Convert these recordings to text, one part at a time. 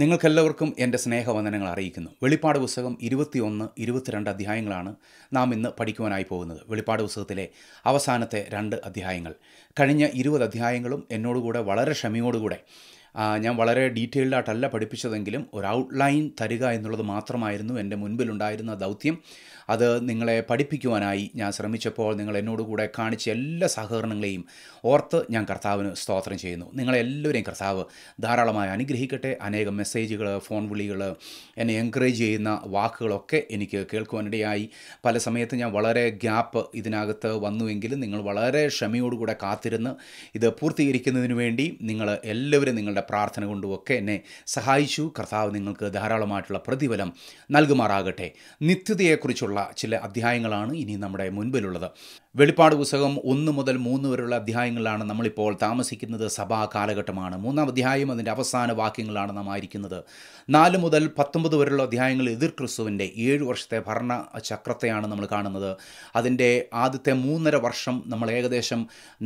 നിങ്ങൾക്കെല്ലാവർക്കും എൻ്റെ സ്നേഹവന്ദനങ്ങൾ അറിയിക്കുന്നു വെളിപ്പാട് പുസ്തകം ഇരുപത്തിയൊന്ന് ഇരുപത്തിരണ്ട് അധ്യായങ്ങളാണ് നാം ഇന്ന് പഠിക്കുവാനായി പോകുന്നത് വെളിപ്പാട് പുസ്തകത്തിലെ അവസാനത്തെ രണ്ട് അധ്യായങ്ങൾ കഴിഞ്ഞ ഇരുപത് അധ്യായങ്ങളും എന്നോടുകൂടെ വളരെ ക്ഷമയോടുകൂടെ ഞാൻ വളരെ ഡീറ്റെയിൽഡായിട്ടല്ല പഠിപ്പിച്ചതെങ്കിലും ഒരു ഔട്ട്ലൈൻ തരിക എന്നുള്ളത് മാത്രമായിരുന്നു എൻ്റെ മുൻപിലുണ്ടായിരുന്ന ദൗത്യം അത് നിങ്ങളെ പഠിപ്പിക്കുവാനായി ഞാൻ ശ്രമിച്ചപ്പോൾ നിങ്ങൾ എന്നോട് കൂടെ കാണിച്ച എല്ലാ സഹകരണങ്ങളെയും ഓർത്ത് ഞാൻ കർത്താവിന് സ്തോത്രം ചെയ്യുന്നു നിങ്ങളെല്ലാവരെയും കർത്താവ് ധാരാളമായി അനുഗ്രഹിക്കട്ടെ അനേകം മെസ്സേജുകൾ ഫോൺ വിളികൾ എന്നെ എൻകറേജ് ചെയ്യുന്ന വാക്കുകളൊക്കെ എനിക്ക് കേൾക്കുവാനിടയായി പല സമയത്ത് ഞാൻ വളരെ ഗ്യാപ്പ് ഇതിനകത്ത് വന്നുവെങ്കിലും നിങ്ങൾ വളരെ ക്ഷമയോടുകൂടെ കാത്തിരുന്ന് ഇത് പൂർത്തീകരിക്കുന്നതിന് വേണ്ടി നിങ്ങൾ എല്ലാവരും നിങ്ങളുടെ പ്രാർത്ഥന കൊണ്ടുമൊക്കെ എന്നെ സഹായിച്ചു കർത്താവ് നിങ്ങൾക്ക് ധാരാളമായിട്ടുള്ള പ്രതിഫലം നൽകുമാറാകട്ടെ നിത്യതയെക്കുറിച്ചുള്ള ചില അധ്യായങ്ങളാണ് ഇനി നമ്മുടെ മുൻപിലുള്ളത് വെളിപ്പാട് പുസ്തകം ഒന്ന് മുതൽ മൂന്ന് വരെയുള്ള അധ്യായങ്ങളിലാണ് നമ്മളിപ്പോൾ താമസിക്കുന്നത് സഭാ കാലഘട്ടമാണ് മൂന്നാം അധ്യായം അതിൻ്റെ അവസാന വാക്യങ്ങളാണ് നാം ആയിരിക്കുന്നത് നാല് മുതൽ പത്തൊമ്പത് വരെയുള്ള അധ്യായങ്ങൾ എതിർ ക്രിസ്തുവിൻ്റെ ഏഴ് വർഷത്തെ ഭരണ ചക്രത്തെയാണ് നമ്മൾ കാണുന്നത് അതിൻ്റെ ആദ്യത്തെ മൂന്നര വർഷം നമ്മൾ ഏകദേശം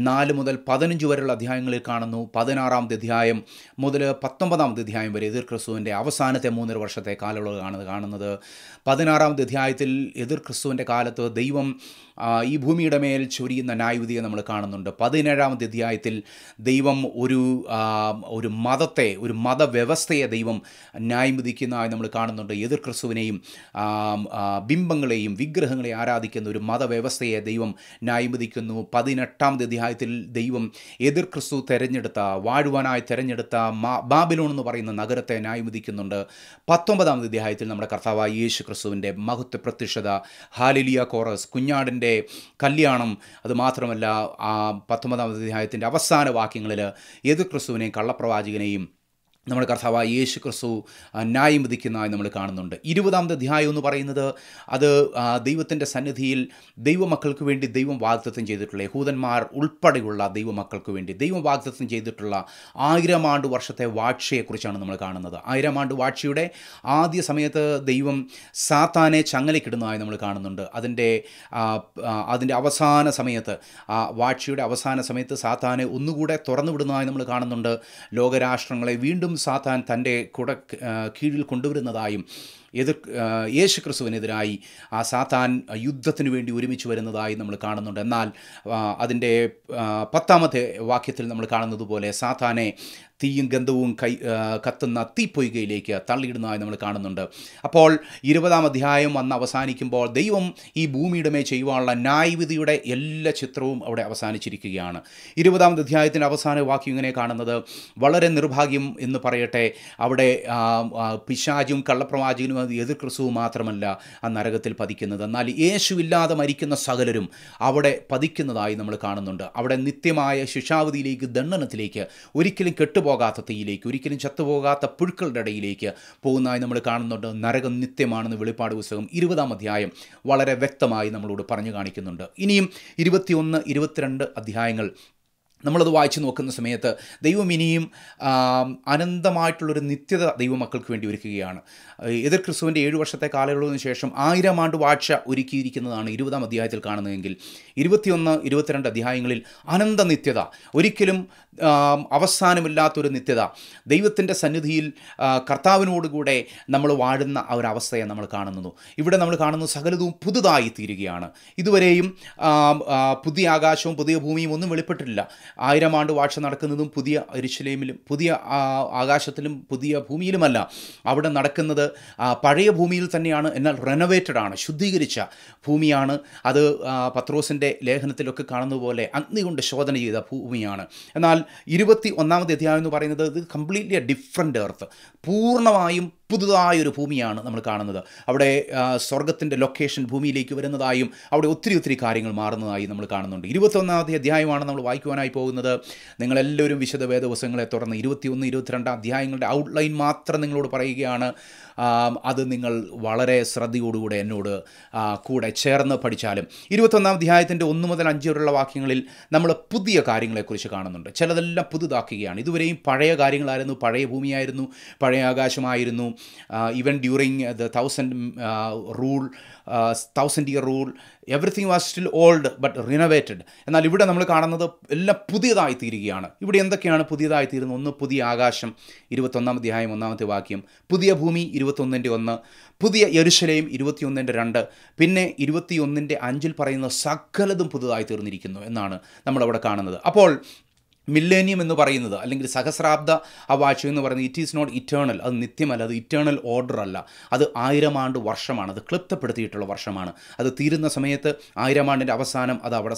നാല് മുതൽ പതിനഞ്ച് വരെയുള്ള അധ്യായങ്ങളിൽ കാണുന്നു പതിനാറാമത്തെ അധ്യായം മുതൽ പത്തൊമ്പതാമത്തെ അധ്യായം വരെ എതിർ ക്രിസ്തുവിൻ്റെ അവസാനത്തെ മൂന്നര വർഷത്തെ കാലയളവ് കാണുന്നത് കാണുന്നത് പതിനാറാമത്തെ അധ്യായത്തിൽ എതിർ ക്രിസ്തുവിൻ്റെ കാലത്ത് ദൈവം ഈ ഭൂമിയുടെ ഭൂമിയുടെ മേൽ ചൊരിയുന്ന ന്യായവിധിയെ നമ്മൾ കാണുന്നുണ്ട് പതിനേഴാമത്തെ അധ്യായത്തിൽ ദൈവം ഒരു ഒരു മതത്തെ ഒരു മതവ്യവസ്ഥയെ ദൈവം ന്യായം വിധിക്കുന്നതായി നമ്മൾ കാണുന്നുണ്ട് എതിർ ക്രിസ്തുവിനെയും ബിംബങ്ങളെയും വിഗ്രഹങ്ങളെയും ആരാധിക്കുന്ന ഒരു മതവ്യവസ്ഥയെ ദൈവം ന്യായം വിധിക്കുന്നു പതിനെട്ടാമത്തെ അധ്യായത്തിൽ ദൈവം എതിർ ക്രിസ്തു തെരഞ്ഞെടുത്ത വാഴുവാനായി തെരഞ്ഞെടുത്ത ബാബിലോൺ എന്ന് പറയുന്ന നഗരത്തെ ന്യായം വിധിക്കുന്നുണ്ട് പത്തൊമ്പതാമത്തെ അധ്യായത്തിൽ നമ്മുടെ കർത്താവായ യേശു ക്രിസ്തുവിൻ്റെ മഹത്വ പ്രത്യക്ഷത ഹാലിലിയ കോറസ് കുഞ്ഞാടിൻ്റെ കല്യാണം കല്യാണം അതുമാത്രമല്ല ആ പത്തൊമ്പതാമത്തെ അധ്യായത്തിൻ്റെ അവസാന വാക്യങ്ങളിൽ യേതു ക്രിസ്തുവിനെയും കള്ളപ്രവാചകനെയും നമ്മുടെ കർത്താവ് യേശു ക്രിസ്തു ന്യായം വിധിക്കുന്നതായി നമ്മൾ കാണുന്നുണ്ട് ഇരുപതാമത്തെ അധ്യായം എന്ന് പറയുന്നത് അത് ദൈവത്തിൻ്റെ സന്നിധിയിൽ ദൈവമക്കൾക്ക് വേണ്ടി ദൈവം വാഗ്ദത്വം ചെയ്തിട്ടുള്ള യഹൂദന്മാർ ഉൾപ്പെടെയുള്ള ദൈവമക്കൾക്ക് വേണ്ടി ദൈവം വാഗ്ദത്വം ചെയ്തിട്ടുള്ള ആയിരം ആണ്ട് വർഷത്തെ വാഴ്ചയെക്കുറിച്ചാണ് നമ്മൾ കാണുന്നത് ആയിരം ആണ്ട് വാഴ്ചയുടെ ആദ്യ സമയത്ത് ദൈവം സാത്താനെ ചങ്ങലക്കിടുന്നതായി നമ്മൾ കാണുന്നുണ്ട് അതിൻ്റെ അതിൻ്റെ അവസാന സമയത്ത് വാഴ്ചയുടെ അവസാന സമയത്ത് സാത്താനെ ഒന്നുകൂടെ തുറന്നുവിടുന്നതായി നമ്മൾ കാണുന്നുണ്ട് ലോകരാഷ്ട്രങ്ങളെ വീണ്ടും വീണ്ടും സാത്താൻ തൻ്റെ കുട കീഴിൽ കൊണ്ടുവരുന്നതായും എതിർ യേശു ക്രിസ്തുവിനെതിരായി ആ സാത്താൻ യുദ്ധത്തിന് വേണ്ടി ഒരുമിച്ച് വരുന്നതായി നമ്മൾ കാണുന്നുണ്ട് എന്നാൽ അതിൻ്റെ പത്താമത്തെ വാക്യത്തിൽ നമ്മൾ കാണുന്നത് പോലെ സാത്താനെ തീയും ഗന്ധവും കൈ കത്തുന്ന തീപ്പൊയ്കയിലേക്ക് തള്ളിയിടുന്നതായി നമ്മൾ കാണുന്നുണ്ട് അപ്പോൾ ഇരുപതാം അധ്യായം വന്ന് അവസാനിക്കുമ്പോൾ ദൈവം ഈ ഭൂമിയുടെ മേ ചെയ്യുവാനുള്ള ന്യായവിധിയുടെ എല്ലാ ചിത്രവും അവിടെ അവസാനിച്ചിരിക്കുകയാണ് ഇരുപതാം അധ്യായത്തിൻ്റെ അവസാന വാക്യം ഇങ്ങനെ കാണുന്നത് വളരെ നിർഭാഗ്യം എന്ന് പറയട്ടെ അവിടെ പിശാചും കള്ളപ്രവാചകനും എതിർ മാത്രമല്ല ആ നരകത്തിൽ പതിക്കുന്നത് എന്നാൽ യേശുവില്ലാതെ മരിക്കുന്ന സകലരും അവിടെ പതിക്കുന്നതായി നമ്മൾ കാണുന്നുണ്ട് അവിടെ നിത്യമായ ശിക്ഷാവധിയിലേക്ക് ദണ്ഡനത്തിലേക്ക് ഒരിക്കലും കെട്ടുപോകാൻ ചത്തുപോകാത്ത തീയിലേക്ക് ഒരിക്കലും ചത്തുപോകാത്ത പുഴുക്കളുടെ ഇടയിലേക്ക് പോകുന്നതായി നമ്മൾ കാണുന്നുണ്ട് നരകം നിത്യമാണെന്ന് വെളിപ്പാട് പുസ്തകം ഇരുപതാം അധ്യായം വളരെ വ്യക്തമായി നമ്മളോട് പറഞ്ഞു കാണിക്കുന്നുണ്ട് ഇനിയും ഇരുപത്തിയൊന്ന് ഇരുപത്തിരണ്ട് അധ്യായങ്ങൾ നമ്മളത് വായിച്ചു നോക്കുന്ന സമയത്ത് ദൈവം ഇനിയും അനന്തമായിട്ടുള്ളൊരു നിത്യത ദൈവമക്കൾക്ക് വേണ്ടി ഒരുക്കുകയാണ് എതിർ ക്രിസ്തുവിൻ്റെ ഏഴു വർഷത്തെ കാലയളവിന് ശേഷം ആയിരം ആണ്ട് വാഴ്ച ഒരുക്കിയിരിക്കുന്നതാണ് ഇരുപതാം അധ്യായത്തിൽ കാണുന്നതെങ്കിൽ ഇരുപത്തിയൊന്ന് ഇരുപത്തിരണ്ട് അധ്യായങ്ങളിൽ അനന്ത നിത്യത ഒരിക്കലും അവസാനമില്ലാത്തൊരു നിത്യത ദൈവത്തിൻ്റെ സന്നിധിയിൽ കർത്താവിനോടുകൂടെ നമ്മൾ വാഴുന്ന ഒരവസ്ഥയെ നമ്മൾ കാണുന്നു ഇവിടെ നമ്മൾ കാണുന്ന സകലതും പുതുതായി തീരുകയാണ് ഇതുവരെയും പുതിയ ആകാശവും പുതിയ ഭൂമിയും ഒന്നും വെളിപ്പെട്ടിട്ടില്ല ആയിരം ആണ്ട് വാഴ്ച നടക്കുന്നതും പുതിയ എരിശിലേമിലും പുതിയ ആകാശത്തിലും പുതിയ ഭൂമിയിലുമല്ല അവിടെ നടക്കുന്നത് പഴയ ഭൂമിയിൽ തന്നെയാണ് എന്നാൽ റെനോവേറ്റഡ് ആണ് ശുദ്ധീകരിച്ച ഭൂമിയാണ് അത് പത്രോസിൻ്റെ ലേഖനത്തിലൊക്കെ കാണുന്ന പോലെ അഗ്നി കൊണ്ട് ശോധന ചെയ്ത ഭൂമിയാണ് എന്നാൽ ഇരുപത്തി ഒന്നാമത് അധ്യായം എന്ന് പറയുന്നത് ഇത് കംപ്ലീറ്റ്ലി ഡിഫറെൻ്റ് എർത്ത് പൂർണ്ണമായും പുതുതായൊരു ഭൂമിയാണ് നമ്മൾ കാണുന്നത് അവിടെ സ്വർഗത്തിൻ്റെ ലൊക്കേഷൻ ഭൂമിയിലേക്ക് വരുന്നതായും അവിടെ ഒത്തിരി ഒത്തിരി കാര്യങ്ങൾ മാറുന്നതായും നമ്മൾ കാണുന്നുണ്ട് ഇരുപത്തൊന്നാമത്തെ അധ്യായമാണ് നമ്മൾ വായിക്കുവാനായി പോകുന്നത് നിങ്ങളെല്ലാവരും വിശദ വേദവസങ്ങളെ തുടർന്ന് ഒന്ന് ഇരുപത്തിരണ്ട് അധ്യായങ്ങളുടെ ഔട്ട്ലൈൻ മാത്രം നിങ്ങളോട് പറയുകയാണ് അത് നിങ്ങൾ വളരെ ശ്രദ്ധയോടുകൂടെ എന്നോട് കൂടെ ചേർന്ന് പഠിച്ചാലും ഇരുപത്തൊന്നാം അധ്യായത്തിൻ്റെ ഒന്ന് മുതൽ അഞ്ച് വരെയുള്ള വാക്യങ്ങളിൽ നമ്മൾ പുതിയ കാര്യങ്ങളെക്കുറിച്ച് കാണുന്നുണ്ട് ചിലതെല്ലാം പുതുതാക്കുകയാണ് ഇതുവരെയും പഴയ കാര്യങ്ങളായിരുന്നു പഴയ ഭൂമിയായിരുന്നു പഴയ ആകാശമായിരുന്നു even during the thousand rule thousand year rule everything was still old but renovated എന്നാൽ ഇവിടെ നമ്മൾ കാണുന്നത് എല്ലാം പുതിയതായി തീരുകയാണ് ഇവിടെ എന്തൊക്കെയാണ് പുതിയതായി തീരുന്നത് ഒന്ന് പുതിയ ആകാശം ഇരുപത്തൊന്നാം അധ്യായം ഒന്നാമത്തെ വാക്യം പുതിയ ഭൂമി ഇരുപത്തൊന്നിൻ്റെ ഒന്ന് പുതിയ യരുശലയും ഇരുപത്തിയൊന്നിൻ്റെ രണ്ട് പിന്നെ ഇരുപത്തിയൊന്നിൻ്റെ അഞ്ചിൽ പറയുന്ന സകലതും പുതുതായി തീർന്നിരിക്കുന്നു എന്നാണ് നമ്മളവിടെ കാണുന്നത് അപ്പോൾ മില്ലേനിയം എന്ന് പറയുന്നത് അല്ലെങ്കിൽ സഹസ്രാബ്ദ അവാഴ്ച എന്ന് പറയുന്നത് ഇറ്റ് ഈസ് നോട്ട് ഇറ്റേണൽ അത് നിത്യമല്ല അത് ഇറ്റേണൽ ഓർഡർ അല്ല അത് ആയിരം ആണ്ട് വർഷമാണ് അത് ക്ലിപ്തപ്പെടുത്തിയിട്ടുള്ള വർഷമാണ് അത് തീരുന്ന സമയത്ത് ആയിരം ആണ്ടിൻ്റെ അവസാനം അത് അവിടെ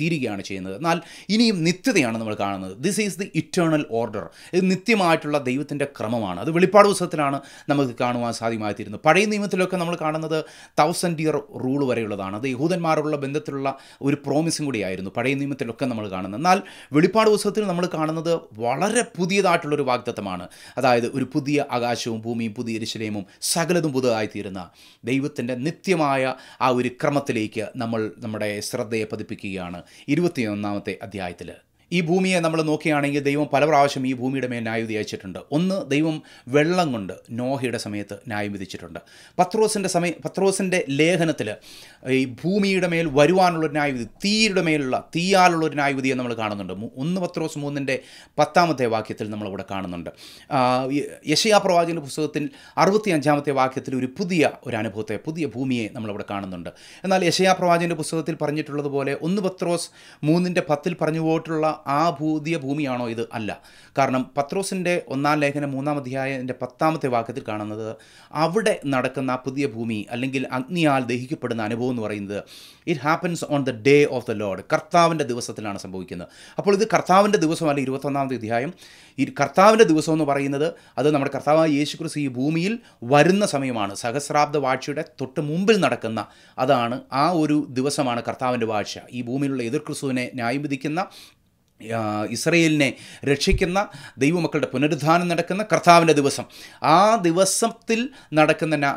തീരുകയാണ് ചെയ്യുന്നത് എന്നാൽ ഇനിയും നിത്യതയാണ് നമ്മൾ കാണുന്നത് this is the eternal order ഇത് നിത്യമായിട്ടുള്ള ദൈവത്തിൻ്റെ ക്രമമാണ് അത് വെളിപ്പാട് പുസ്തകത്തിലാണ് നമുക്ക് കാണുവാൻ സാധ്യമായിത്തീരുന്നത് പഴയ നിയമത്തിലൊക്കെ നമ്മൾ കാണുന്നത് തൗസൻഡ് ഇയർ റൂൾ വരെയുള്ളതാണ് അത് യഹൂദന്മാരുള്ള ബന്ധത്തിലുള്ള ഒരു പ്രോമിസും കൂടിയായിരുന്നു പഴയ നിയമത്തിലൊക്കെ നമ്മൾ കാണുന്നത് എന്നാൽ വെളിപ്പാട് ദിവസം വാസ്തവത്തിൽ നമ്മൾ കാണുന്നത് വളരെ പുതിയതായിട്ടുള്ളൊരു വാഗ്ദത്തമാണ് അതായത് ഒരു പുതിയ ആകാശവും ഭൂമിയും പുതിയ ഇരിശിലയമും സകലതും പുതുതായിത്തീരുന്ന ദൈവത്തിൻ്റെ നിത്യമായ ആ ഒരു ക്രമത്തിലേക്ക് നമ്മൾ നമ്മുടെ ശ്രദ്ധയെ പതിപ്പിക്കുകയാണ് ഇരുപത്തിയൊന്നാമത്തെ അധ്യായത്തിൽ ഈ ഭൂമിയെ നമ്മൾ നോക്കുകയാണെങ്കിൽ ദൈവം പല പ്രാവശ്യം ഈ ഭൂമിയുടെ മേൽ ന്യായം വിധിച്ചിട്ടുണ്ട് ഒന്ന് ദൈവം വെള്ളം കൊണ്ട് നോഹയുടെ സമയത്ത് ന്യായം വിധിച്ചിട്ടുണ്ട് പത്രോസിൻ്റെ സമയം പത്രോസിൻ്റെ ലേഖനത്തിൽ ഈ ഭൂമിയുടെ മേൽ വരുവാനുള്ളൊരു ന്യായവിധി തീയുടെ മേലുള്ള തീയാലുള്ളൊരു ന്യായവിധിയെ നമ്മൾ കാണുന്നുണ്ട് ഒന്ന് പത്രോസ് മൂന്നിൻ്റെ പത്താമത്തെ വാക്യത്തിൽ നമ്മളിവിടെ കാണുന്നുണ്ട് യശയാ പ്രവാചകൻ്റെ പുസ്തകത്തിൽ അറുപത്തി അഞ്ചാമത്തെ വാക്യത്തിൽ ഒരു പുതിയ ഒരു അനുഭവത്തെ പുതിയ ഭൂമിയെ നമ്മളിവിടെ കാണുന്നുണ്ട് എന്നാൽ യശയാ പ്രവാചകൻ്റെ പുസ്തകത്തിൽ പറഞ്ഞിട്ടുള്ളതുപോലെ ഒന്ന് പത്രോസ് മൂന്നിൻ്റെ പത്തിൽ പറഞ്ഞു പോയിട്ടുള്ള ആ ഭൂതിയ ഭൂമിയാണോ ഇത് അല്ല കാരണം പത്രോസിൻ്റെ ഒന്നാം ലേഖനം മൂന്നാം അധ്യായൻ്റെ പത്താമത്തെ വാക്യത്തിൽ കാണുന്നത് അവിടെ നടക്കുന്ന ആ പുതിയ ഭൂമി അല്ലെങ്കിൽ അഗ്നിയാൽ ദഹിക്കപ്പെടുന്ന അനുഭവം എന്ന് പറയുന്നത് it happens on the day of the lord കർത്താവിൻ്റെ ദിവസത്തിലാണ് സംഭവിക്കുന്നത് അപ്പോൾ ഇത് കർത്താവിൻ്റെ ദിവസം അല്ലെങ്കിൽ ഇരുപത്തൊന്നാമത്തെ അധ്യായം ഈ കർത്താവിൻ്റെ ദിവസം എന്ന് പറയുന്നത് അത് നമ്മുടെ കർത്താവായ യേശുക്രിസ്തു ഈ ഭൂമിയിൽ വരുന്ന സമയമാണ് സഹസ്രാബ്ദ വാഴ്ചയുടെ തൊട്ട് മുമ്പിൽ നടക്കുന്ന അതാണ് ആ ഒരു ദിവസമാണ് കർത്താവിൻ്റെ വാഴ്ച ഈ ഭൂമിയിലുള്ള എതിർ ക്രിസ്തുവിനെ ന്യായം വിധിക്കുന്ന ഇസ്രയേലിനെ രക്ഷിക്കുന്ന ദൈവമക്കളുടെ പുനരുദ്ധാനം നടക്കുന്ന കർത്താവിൻ്റെ ദിവസം ആ ദിവസത്തിൽ നടക്കുന്ന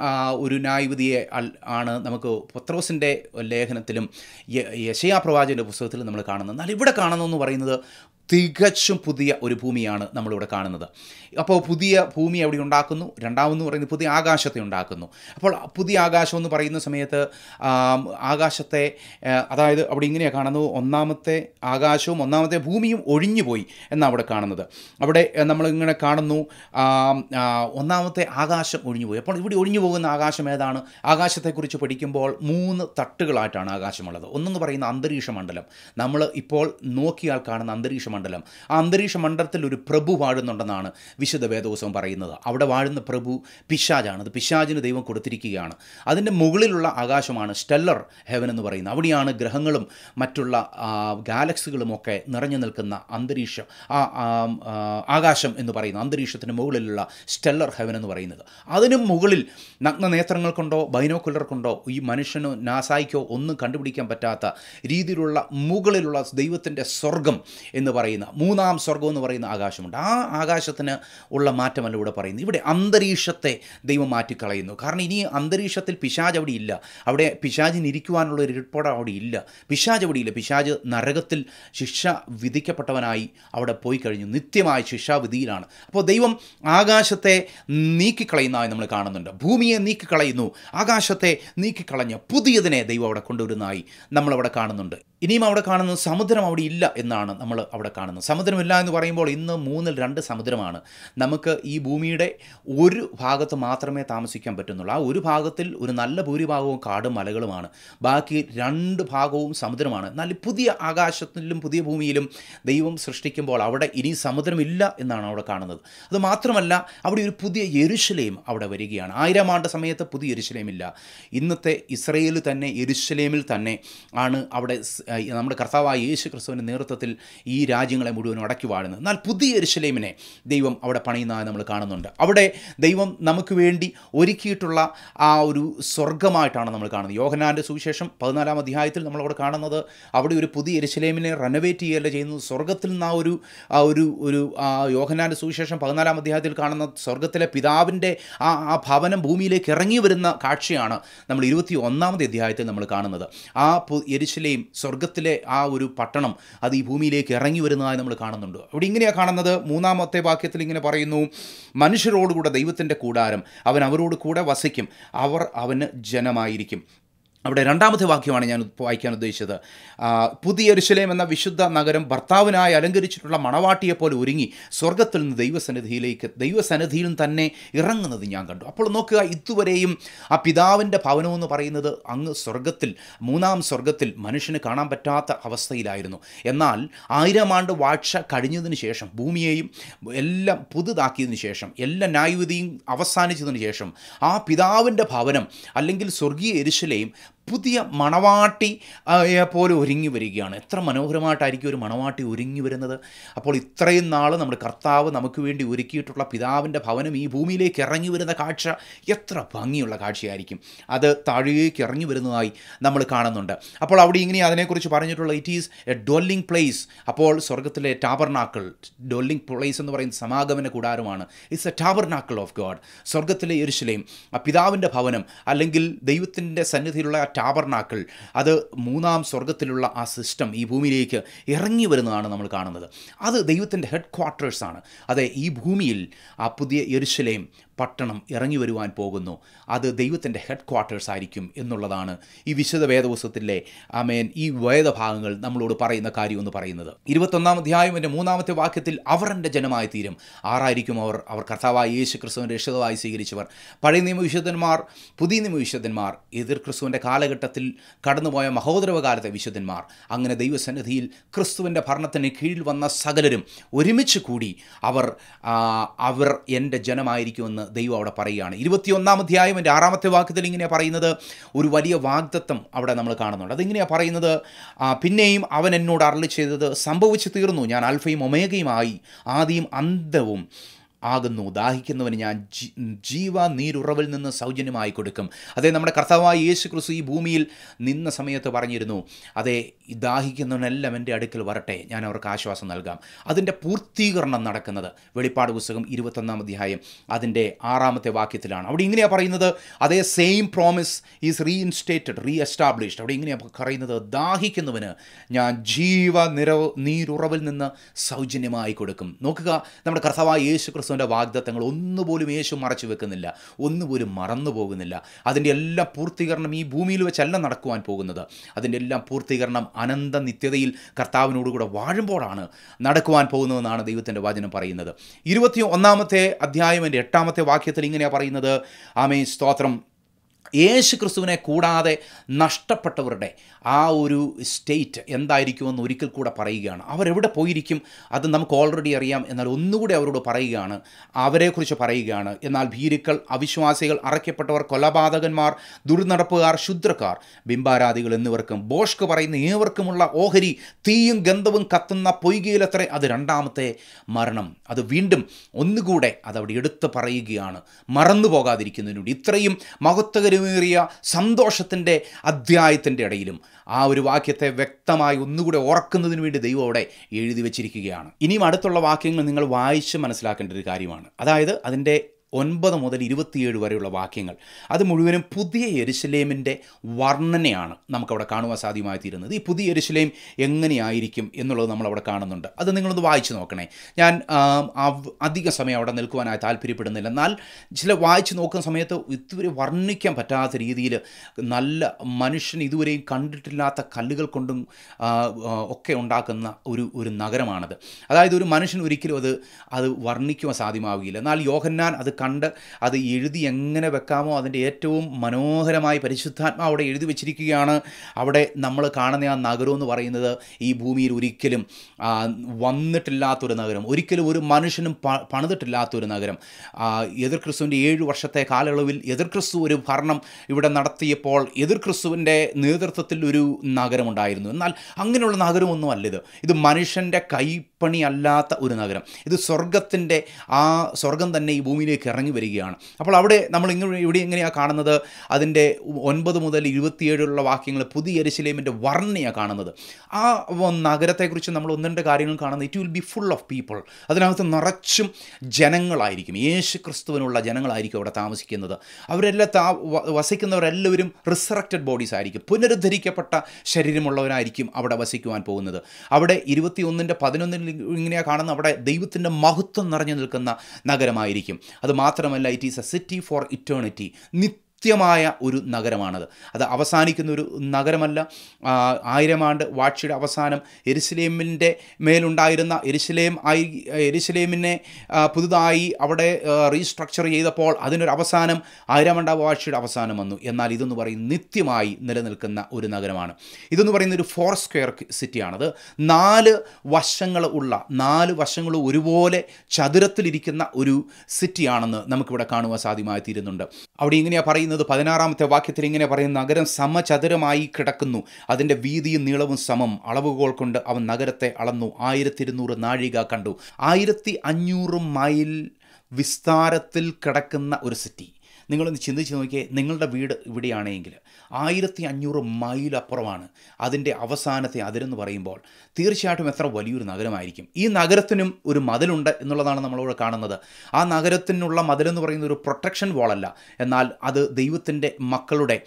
ഒരു ന്യായവിധിയെ ആണ് നമുക്ക് പത്രോസിൻ്റെ ലേഖനത്തിലും യശയാ പ്രവാചകൻ്റെ പുസ്തകത്തിലും നമ്മൾ കാണുന്നത് എന്നാൽ ഇവിടെ കാണുന്നതെന്ന് പറയുന്നത് തികച്ചും പുതിയ ഒരു ഭൂമിയാണ് നമ്മളിവിടെ കാണുന്നത് അപ്പോൾ പുതിയ ഭൂമി അവിടെ ഉണ്ടാക്കുന്നു രണ്ടാമെന്ന് പറയുന്നത് പുതിയ ആകാശത്തെ ഉണ്ടാക്കുന്നു അപ്പോൾ പുതിയ ആകാശം എന്ന് പറയുന്ന സമയത്ത് ആകാശത്തെ അതായത് അവിടെ ഇങ്ങനെയാണ് കാണുന്നത് ഒന്നാമത്തെ ആകാശവും ഒന്നാമത്തെ ഭൂമിയും ഒഴിഞ്ഞുപോയി എന്നാണ് അവിടെ കാണുന്നത് അവിടെ നമ്മളിങ്ങനെ കാണുന്നു ഒന്നാമത്തെ ആകാശം ഒഴിഞ്ഞുപോയി അപ്പോൾ ഇവിടെ ഒഴിഞ്ഞു പോകുന്ന ആകാശം ഏതാണ് ആകാശത്തെക്കുറിച്ച് പഠിക്കുമ്പോൾ മൂന്ന് തട്ടുകളായിട്ടാണ് ആകാശമുള്ളത് ഒന്നെന്ന് പറയുന്ന അന്തരീക്ഷ മണ്ഡലം നമ്മൾ ഇപ്പോൾ നോക്കിയാൽ കാണുന്ന അന്തരീക്ഷ മണ്ഡലം ആ അന്തരീക്ഷ മണ്ഡലത്തിൽ ഒരു പ്രഭു വാഴുന്നുണ്ടെന്നാണ് വിശുദ്ധ വേദോത്സവം പറയുന്നത് അവിടെ വാഴുന്ന പ്രഭു പിശാജാണ് അത് പിശാജിന് ദൈവം കൊടുത്തിരിക്കുകയാണ് അതിൻ്റെ മുകളിലുള്ള ആകാശമാണ് സ്റ്റെല്ലർ ഹെവൻ എന്ന് പറയുന്നത് അവിടെയാണ് ഗ്രഹങ്ങളും മറ്റുള്ള ഒക്കെ നിറഞ്ഞു നിൽക്കുന്ന അന്തരീക്ഷ ആ ആകാശം എന്ന് പറയുന്ന അന്തരീക്ഷത്തിന് മുകളിലുള്ള സ്റ്റെല്ലർ ഹെവൻ എന്ന് പറയുന്നത് അതിനും മുകളിൽ നഗ്നനേത്രങ്ങൾ കൊണ്ടോ ബൈനോക്കുലർ കൊണ്ടോ ഈ മനുഷ്യനോ നാസായിക്കോ ഒന്നും കണ്ടുപിടിക്കാൻ പറ്റാത്ത രീതിയിലുള്ള മുകളിലുള്ള ദൈവത്തിൻ്റെ സ്വർഗം എന്ന് പറയുന്ന മൂന്നാം സ്വർഗം എന്ന് പറയുന്ന ആകാശമുണ്ട് ആ ആകാശത്തിന് ഉള്ള മാറ്റമല്ല ഇവിടെ പറയുന്നത് ഇവിടെ അന്തരീക്ഷത്തെ ദൈവം മാറ്റിക്കളയുന്നു കാരണം ഇനി അന്തരീക്ഷത്തിൽ പിശാജ് അവിടെ ഇല്ല അവിടെ പിശാജിന് ഇരിക്കുവാനുള്ള ഒരു ഇരിപ്പോട അവിടെ ഇല്ല പിശാജ് അവിടെ ഇല്ല പിശാജ് നരകത്തിൽ ശിക്ഷ വിധിക്കപ്പെട്ടവനായി അവിടെ പോയി കഴിഞ്ഞു നിത്യമായ ശിക്ഷാവിധിയിലാണ് അപ്പോൾ ദൈവം ആകാശത്തെ നീക്കിക്കളയുന്നതായി നമ്മൾ കാണുന്നുണ്ട് ഭൂമിയെ നീക്കിക്കളയുന്നു ആകാശത്തെ നീക്കിക്കളഞ്ഞ് പുതിയതിനെ ദൈവം അവിടെ കൊണ്ടുവരുന്നതായി നമ്മളവിടെ കാണുന്നുണ്ട് ഇനിയും അവിടെ കാണുന്നത് സമുദ്രം അവിടെ ഇല്ല എന്നാണ് നമ്മൾ അവിടെ അവിടെ കാണുന്നു സമുദ്രമില്ല എന്ന് പറയുമ്പോൾ ഇന്ന് മൂന്നിൽ രണ്ട് സമുദ്രമാണ് നമുക്ക് ഈ ഭൂമിയുടെ ഒരു ഭാഗത്ത് മാത്രമേ താമസിക്കാൻ പറ്റുന്നുള്ളൂ ആ ഒരു ഭാഗത്തിൽ ഒരു നല്ല ഭൂരിഭാഗവും കാടും മലകളുമാണ് ബാക്കി രണ്ട് ഭാഗവും സമുദ്രമാണ് നല്ല പുതിയ ആകാശത്തിലും പുതിയ ഭൂമിയിലും ദൈവം സൃഷ്ടിക്കുമ്പോൾ അവിടെ ഇനി സമുദ്രമില്ല എന്നാണ് അവിടെ കാണുന്നത് അത് മാത്രമല്ല അവിടെ ഒരു പുതിയ യെരുശലേം അവിടെ വരികയാണ് ആയിരം ആണ്ട സമയത്ത് പുതിയ യെരുശലേമില്ല ഇന്നത്തെ ഇസ്രയേൽ തന്നെ യെരുശലേമിൽ തന്നെ ആണ് അവിടെ നമ്മുടെ കർത്താവായ യേശു ക്രിസ്തുവിൻ്റെ നേതൃത്വത്തിൽ ഈ രാ രാജ്യങ്ങളെ മുഴുവൻ അടക്കി വാഴുന്നത് എന്നാൽ പുതിയ എരുശലേമിനെ ദൈവം അവിടെ പണിയുന്നതായി നമ്മൾ കാണുന്നുണ്ട് അവിടെ ദൈവം നമുക്ക് വേണ്ടി ഒരുക്കിയിട്ടുള്ള ആ ഒരു സ്വർഗമായിട്ടാണ് നമ്മൾ കാണുന്നത് യോഹനാൻ്റെ സുവിശേഷം പതിനാലാം അധ്യായത്തിൽ നമ്മളവിടെ കാണുന്നത് അവിടെ ഒരു പുതിയ എരുശലേമിനെ റെനോവേറ്റ് ചെയ്യുകയല്ല ചെയ്യുന്നത് സ്വർഗത്തിൽ നിന്ന് ആ ഒരു ആ ഒരു ഒരു യോഹനാൻ്റെ സുവിശേഷം പതിനാലാം അധ്യായത്തിൽ കാണുന്ന സ്വർഗത്തിലെ പിതാവിൻ്റെ ആ ആ ഭവനം ഭൂമിയിലേക്ക് ഇറങ്ങി വരുന്ന കാഴ്ചയാണ് നമ്മൾ ഇരുപത്തി ഒന്നാമത് അധ്യായത്തിൽ നമ്മൾ കാണുന്നത് ആ എരിശിലെയും സ്വർഗത്തിലെ ആ ഒരു പട്ടണം അത് ഈ ഭൂമിയിലേക്ക് ഇറങ്ങി വരുന്നതായി നമ്മൾ കാണുന്നുണ്ട് അവിടെ ഇങ്ങനെയാണ് കാണുന്നത് മൂന്നാമത്തെ വാക്യത്തിൽ ഇങ്ങനെ പറയുന്നു മനുഷ്യരോടുകൂടെ ദൈവത്തിൻ്റെ കൂടാരം അവൻ അവരോട് കൂടെ വസിക്കും അവർ അവന് ജനമായിരിക്കും അവിടെ രണ്ടാമത്തെ വാക്യമാണ് ഞാൻ വായിക്കാൻ ഉദ്ദേശിച്ചത് പുതിയ എരുശലേം എന്ന വിശുദ്ധ നഗരം ഭർത്താവിനായി അലങ്കരിച്ചിട്ടുള്ള മണവാട്ടിയെപ്പോലെ ഒരുങ്ങി സ്വർഗത്തിൽ നിന്ന് ദൈവസന്നിധിയിലേക്ക് ദൈവസന്നിധിയിലും തന്നെ ഇറങ്ങുന്നത് ഞാൻ കണ്ടു അപ്പോൾ നോക്കുക ഇതുവരെയും ആ പിതാവിൻ്റെ ഭവനമെന്ന് പറയുന്നത് അങ്ങ് സ്വർഗത്തിൽ മൂന്നാം സ്വർഗത്തിൽ മനുഷ്യന് കാണാൻ പറ്റാത്ത അവസ്ഥയിലായിരുന്നു എന്നാൽ ആയിരം ആണ്ട് വാഴ്ച കഴിഞ്ഞതിന് ശേഷം ഭൂമിയെയും എല്ലാം പുതുതാക്കിയതിന് ശേഷം എല്ലാ ന്യായവിധിയും അവസാനിച്ചതിന് ശേഷം ആ പിതാവിൻ്റെ ഭവനം അല്ലെങ്കിൽ സ്വർഗീയ എരുശലേം പുതിയ മണവാട്ടി പോലെ ഒരുങ്ങി വരികയാണ് എത്ര മനോഹരമായിട്ടായിരിക്കും ഒരു മണവാട്ടി ഒരുങ്ങി വരുന്നത് അപ്പോൾ ഇത്രയും നാൾ നമ്മുടെ കർത്താവ് നമുക്ക് വേണ്ടി ഒരുക്കിയിട്ടുള്ള പിതാവിൻ്റെ ഭവനം ഈ ഭൂമിയിലേക്ക് ഇറങ്ങി വരുന്ന കാഴ്ച എത്ര ഭംഗിയുള്ള കാഴ്ചയായിരിക്കും അത് താഴേക്ക് ഇറങ്ങി വരുന്നതായി നമ്മൾ കാണുന്നുണ്ട് അപ്പോൾ അവിടെ ഇങ്ങനെ അതിനെക്കുറിച്ച് പറഞ്ഞിട്ടുള്ള it is a dwelling place അപ്പോൾ സ്വർഗത്തിലെ ടാബർനാക്കൾ ഡൊല്ലിംഗ് പ്ലേസ് എന്ന് പറയുന്ന സമാഗമന കൂടാരമാണ് it's a tabernacle of God സ്വർഗത്തിലെ യരുശലേം ആ പിതാവിൻ്റെ ഭവനം അല്ലെങ്കിൽ ദൈവത്തിൻ്റെ സന്നിധിയിലുള്ള ടാബർനാക്കൾ അത് മൂന്നാം സ്വർഗത്തിലുള്ള ആ സിസ്റ്റം ഈ ഭൂമിയിലേക്ക് ഇറങ്ങി വരുന്നതാണ് നമ്മൾ കാണുന്നത് അത് ദൈവത്തിൻ്റെ ഹെഡ് ക്വാർട്ടേഴ്സാണ് അതെ ഈ ഭൂമിയിൽ ആ പുതിയ യെരുശലേം പട്ടണം ഇറങ്ങി വരുവാൻ പോകുന്നു അത് ദൈവത്തിൻ്റെ ഹെഡ് ക്വാർട്ടേഴ്സ് ആയിരിക്കും എന്നുള്ളതാണ് ഈ വിശുദ്ധ വേദപുസ്തകത്തിലെ ആമേൻ ഈ വേദഭാഗങ്ങൾ നമ്മളോട് പറയുന്ന കാര്യം എന്ന് പറയുന്നത് ഇരുപത്തൊന്നാം അധ്യായം എൻ്റെ മൂന്നാമത്തെ വാക്യത്തിൽ അവർ എൻ്റെ ജനമായി തീരും ആറായിരിക്കും അവർ അവർ കർത്താവായ യേശു ക്രിസ്തുവിൻ്റെ രക്ഷിതമായി സ്വീകരിച്ചവർ പഴയ നിയമവിശുദ്ധന്മാർ പുതിയ നിയമവിശുദ്ധന്മാർ എതിർ ക്രിസ്തുവിൻ്റെ കാലഘട്ടത്തിൽ കടന്നുപോയ മഹോദരവകാലത്തെ വിശുദ്ധന്മാർ അങ്ങനെ ദൈവസന്നിധിയിൽ ക്രിസ്തുവിൻ്റെ ഭരണത്തിന് കീഴിൽ വന്ന സകലരും ഒരുമിച്ച് കൂടി അവർ അവർ എൻ്റെ ജനമായിരിക്കുമെന്ന് ദൈവം അവിടെ പറയുകയാണ് ഇരുപത്തിയൊന്നാം അധ്യായം എൻ്റെ ആറാമത്തെ വാക്യത്തിൽ ഇങ്ങനെ പറയുന്നത് ഒരു വലിയ വാഗ്ദത്വം അവിടെ നമ്മൾ കാണുന്നുണ്ട് അതിങ്ങനെയാണ് പറയുന്നത് പിന്നെയും അവൻ എന്നോട് അരളി ചെയ്തത് സംഭവിച്ചു തീർന്നു ഞാൻ ആൽഫയും ഒമേഗയുമായി ആദ്യം അന്തവും ആകുന്നു ദാഹിക്കുന്നവന് ഞാൻ ജീവ നീരുറവിൽ നിന്ന് സൗജന്യമായി കൊടുക്കും അതെ നമ്മുടെ കർത്താവായ യേശു ക്രിസ്തു ഈ ഭൂമിയിൽ നിന്ന സമയത്ത് പറഞ്ഞിരുന്നു അതെ ദാഹിക്കുന്നവനെല്ലാം എൻ്റെ അടുക്കൽ വരട്ടെ ഞാൻ അവർക്ക് ആശ്വാസം നൽകാം അതിൻ്റെ പൂർത്തീകരണം നടക്കുന്നത് വെളിപ്പാട് പുസ്തകം ഇരുപത്തൊന്നാം അധ്യായം അതിൻ്റെ ആറാമത്തെ വാക്യത്തിലാണ് അവിടെ ഇങ്ങനെയാണ് പറയുന്നത് അതേ same promise is reinstated reestablished അവിടെ ഇങ്ങനെയാണ് പറയുന്നത് ദാഹിക്കുന്നവന് ഞാൻ ജീവ നിരവ് നീരുറവിൽ നിന്ന് സൗജന്യമായി കൊടുക്കും നോക്കുക നമ്മുടെ കർത്താവായ യേശു ക്രിസ്തു ക്രിസ്തുവിൻ്റെ വാഗ്ദത്തങ്ങൾ ഒന്നുപോലും യേശു മറച്ചു വെക്കുന്നില്ല ഒന്നുപോലും മറന്നു പോകുന്നില്ല അതിൻ്റെ എല്ലാ പൂർത്തീകരണം ഈ ഭൂമിയിൽ വെച്ചല്ല നടക്കുവാൻ പോകുന്നത് അതിൻ്റെ എല്ലാം പൂർത്തീകരണം അനന്ത നിത്യതയിൽ കർത്താവിനോടുകൂടെ വാഴുമ്പോഴാണ് നടക്കുവാൻ പോകുന്നതെന്നാണ് ദൈവത്തിൻ്റെ വചനം പറയുന്നത് ഇരുപത്തി ഒന്നാമത്തെ അധ്യായം എൻ്റെ എട്ടാമത്തെ വാക്യത്തിൽ ഇങ്ങനെയാണ് പറയുന്നത് ആമേ സ്തോത്രം യേശു ക്രിസ്തുവിനെ കൂടാതെ നഷ്ടപ്പെട്ടവരുടെ ആ ഒരു സ്റ്റേറ്റ് എന്തായിരിക്കുമെന്ന് ഒരിക്കൽ കൂടെ പറയുകയാണ് അവരെവിടെ പോയിരിക്കും അത് നമുക്ക് ഓൾറെഡി അറിയാം എന്നാൽ ഒന്നുകൂടി അവരോട് പറയുകയാണ് അവരെക്കുറിച്ച് പറയുകയാണ് എന്നാൽ ഭീരുക്കൾ അവിശ്വാസികൾ അറയ്ക്കപ്പെട്ടവർ കൊലപാതകന്മാർ ദുർനടപ്പുകാർ ശുദ്രക്കാർ ബിംബാരാധികൾ എന്നിവർക്കും ബോഷ്ക്ക് പറയുന്ന ഏവർക്കുമുള്ള ഓഹരി തീയും ഗന്ധവും കത്തുന്ന പൊയ്കയിലത്രേ അത് രണ്ടാമത്തെ മരണം അത് വീണ്ടും ഒന്നുകൂടെ അതവിടെ എടുത്ത് പറയുകയാണ് മറന്നു പോകാതിരിക്കുന്നതിനോട് ഇത്രയും മഹത്വ താൽപ്പര്യമേറിയ സന്തോഷത്തിൻ്റെ അധ്യായത്തിൻ്റെ ഇടയിലും ആ ഒരു വാക്യത്തെ വ്യക്തമായി ഒന്നുകൂടെ ഓർക്കുന്നതിന് വേണ്ടി ദൈവം അവിടെ എഴുതി വെച്ചിരിക്കുകയാണ് ഇനിയും അടുത്തുള്ള വാക്യങ്ങൾ നിങ്ങൾ വായിച്ച് മനസ്സിലാക്കേണ്ട ഒരു കാര്യമാണ് അതായത് അതിൻ്റെ ഒൻപത് മുതൽ ഇരുപത്തിയേഴ് വരെയുള്ള വാക്യങ്ങൾ അത് മുഴുവനും പുതിയ യെരുശലേമിൻ്റെ വർണ്ണനയാണ് നമുക്കവിടെ കാണുവാൻ സാധ്യമായി തീരുന്നത് ഈ പുതിയ യെരുശലേം എങ്ങനെയായിരിക്കും എന്നുള്ളത് നമ്മളവിടെ കാണുന്നുണ്ട് അത് നിങ്ങളൊന്ന് വായിച്ചു നോക്കണേ ഞാൻ അധിക സമയം അവിടെ നിൽക്കുവാനായി താല്പര്യപ്പെടുന്നില്ല എന്നാൽ ചില വായിച്ചു നോക്കുന്ന സമയത്ത് ഇതുവരെ വർണ്ണിക്കാൻ പറ്റാത്ത രീതിയിൽ നല്ല മനുഷ്യൻ ഇതുവരെയും കണ്ടിട്ടില്ലാത്ത കല്ലുകൾ കൊണ്ടും ഒക്കെ ഉണ്ടാക്കുന്ന ഒരു ഒരു നഗരമാണത് അതായത് ഒരു മനുഷ്യൻ ഒരിക്കലും അത് അത് വർണ്ണിക്കുവാൻ സാധ്യമാവുകയില്ല എന്നാൽ യോഹന്നാൻ അത് കണ്ട് അത് എഴുതി എങ്ങനെ വെക്കാമോ അതിൻ്റെ ഏറ്റവും മനോഹരമായി പരിശുദ്ധാത്മാ അവിടെ എഴുതി വെച്ചിരിക്കുകയാണ് അവിടെ നമ്മൾ കാണുന്ന ആ നഗരം എന്ന് പറയുന്നത് ഈ ഭൂമിയിൽ ഒരിക്കലും വന്നിട്ടില്ലാത്തൊരു നഗരം ഒരിക്കലും ഒരു മനുഷ്യനും പണിതിട്ടില്ലാത്തൊരു നഗരം എതിർ ക്രിസ്തുവിൻ്റെ ഏഴ് വർഷത്തെ കാലയളവിൽ എതിർ ക്രിസ്തു ഒരു ഭരണം ഇവിടെ നടത്തിയപ്പോൾ എതിർ ക്രിസ്തുവിൻ്റെ നേതൃത്വത്തിൽ ഒരു നഗരമുണ്ടായിരുന്നു എന്നാൽ അങ്ങനെയുള്ള നഗരമൊന്നും അല്ലിത് ഇത് മനുഷ്യൻ്റെ കൈ കൈപ്പണിയല്ലാത്ത ഒരു നഗരം ഇത് സ്വർഗത്തിൻ്റെ ആ സ്വർഗം തന്നെ ഈ ഭൂമിയിലേക്ക് ഇറങ്ങി വരികയാണ് അപ്പോൾ അവിടെ നമ്മൾ ഇങ്ങനെ ഇവിടെ എങ്ങനെയാണ് കാണുന്നത് അതിൻ്റെ ഒൻപത് മുതൽ ഇരുപത്തിയേഴുള്ള വാക്യങ്ങൾ പുതിയ എരിശിലേമിൻ്റെ വർണ്ണയാണ് കാണുന്നത് ആ നഗരത്തെക്കുറിച്ച് നമ്മൾ ഒന്ന് രണ്ട് കാര്യങ്ങൾ കാണുന്നത് it will be full of people അതിനകത്ത് നിറച്ചും ജനങ്ങളായിരിക്കും യേശു ക്രിസ്തുവിനുള്ള ജനങ്ങളായിരിക്കും അവിടെ താമസിക്കുന്നത് അവരെല്ലാം താ വസിക്കുന്നവരെല്ലാവരും റിസറക്റ്റഡ് ബോഡീസ് ആയിരിക്കും പുനരുദ്ധരിക്കപ്പെട്ട ശരീരമുള്ളവരായിരിക്കും അവിടെ വസിക്കുവാൻ പോകുന്നത് അവിടെ ഒന്നിൻ്റെ പതിനൊന്നിൽ ഇങ്ങനെയാണ് കാണുന്നത് അവിടെ ദൈവത്തിൻ്റെ മഹത്വം നിറഞ്ഞു നിൽക്കുന്ന നഗരമായിരിക്കും അത് മാത്രമല്ല it is a city for eternity നിത്യം കൃത്യമായ ഒരു നഗരമാണത് അത് അവസാനിക്കുന്ന ഒരു നഗരമല്ല ആയിരം ആണ്ട് വാഴ്ചയുടെ അവസാനം എരുസലേമിൻ്റെ മേലുണ്ടായിരുന്ന എരുസലേം ആയി എരുസലേമിനെ പുതുതായി അവിടെ റീസ്ട്രക്ചർ ചെയ്തപ്പോൾ അതിനൊരു അവസാനം ആയിരം ആണ്ട വാഴ്ചയുടെ അവസാനം വന്നു എന്നാൽ ഇതെന്ന് പറയും നിത്യമായി നിലനിൽക്കുന്ന ഒരു നഗരമാണ് ഇതെന്ന് പറയുന്ന ഒരു ഫോർ സ്ക്വയർ സിറ്റിയാണത് നാല് വശങ്ങൾ ഉള്ള നാല് വശങ്ങൾ ഒരുപോലെ ചതുരത്തിലിരിക്കുന്ന ഒരു സിറ്റിയാണെന്ന് നമുക്കിവിടെ കാണുവാൻ സാധ്യമായി തീരുന്നുണ്ട് അവിടെ ഇങ്ങനെയാണ് പറയുന്നത് പറയുന്നത് പതിനാറാമത്തെ വാക്യത്തിൽ ഇങ്ങനെ പറയുന്ന നഗരം സമചതുരമായി കിടക്കുന്നു അതിൻ്റെ വീതിയും നീളവും സമം അളവുകോൾ കൊണ്ട് അവൻ നഗരത്തെ അളന്നു ആയിരത്തി ഇരുന്നൂറ് നാഴിക കണ്ടു ആയിരത്തി അഞ്ഞൂറ് മൈൽ വിസ്താരത്തിൽ കിടക്കുന്ന ഒരു സിറ്റി നിങ്ങളൊന്ന് ചിന്തിച്ച് നോക്കിയേ നിങ്ങളുടെ വീട് ഇവിടെയാണെങ്കിൽ ആയിരത്തി അഞ്ഞൂറ് മൈലപ്പുറമാണ് അതിൻ്റെ അവസാനത്തെ അതിരെന്ന് പറയുമ്പോൾ തീർച്ചയായിട്ടും എത്ര വലിയൊരു നഗരമായിരിക്കും ഈ നഗരത്തിനും ഒരു മതിലുണ്ട് എന്നുള്ളതാണ് നമ്മളിവിടെ കാണുന്നത് ആ നഗരത്തിനുള്ള മതിലെന്ന് പറയുന്ന ഒരു പ്രൊട്ടക്ഷൻ വാളല്ല എന്നാൽ അത് ദൈവത്തിൻ്റെ മക്കളുടെ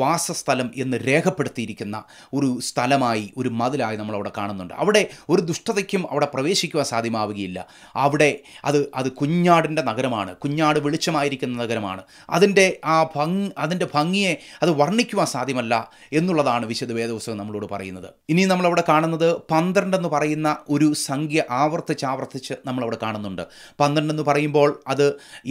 വാസസ്ഥലം എന്ന് രേഖപ്പെടുത്തിയിരിക്കുന്ന ഒരു സ്ഥലമായി ഒരു മതിലായി നമ്മളവിടെ കാണുന്നുണ്ട് അവിടെ ഒരു ദുഷ്ടതയ്ക്കും അവിടെ പ്രവേശിക്കുവാൻ സാധ്യമാവുകയില്ല അവിടെ അത് അത് കുഞ്ഞാടിൻ്റെ നഗരമാണ് കുഞ്ഞാട് വെളിച്ചമായിരിക്കുന്ന നഗരമാണ് അതിൻ്റെ ആ ഭംഗി അതിൻ്റെ ഭംഗിയെ അത് വർണ്ണിക്കും ലഭിക്കുവാൻ സാധ്യമല്ല എന്നുള്ളതാണ് വിശുദ്ധ വേദപുസ്തകം നമ്മളോട് പറയുന്നത് ഇനി നമ്മളവിടെ കാണുന്നത് പന്ത്രണ്ട് എന്ന് പറയുന്ന ഒരു സംഖ്യ ആവർത്തിച്ച് ആവർത്തിച്ച് നമ്മളവിടെ കാണുന്നുണ്ട് പന്ത്രണ്ട് എന്ന് പറയുമ്പോൾ അത്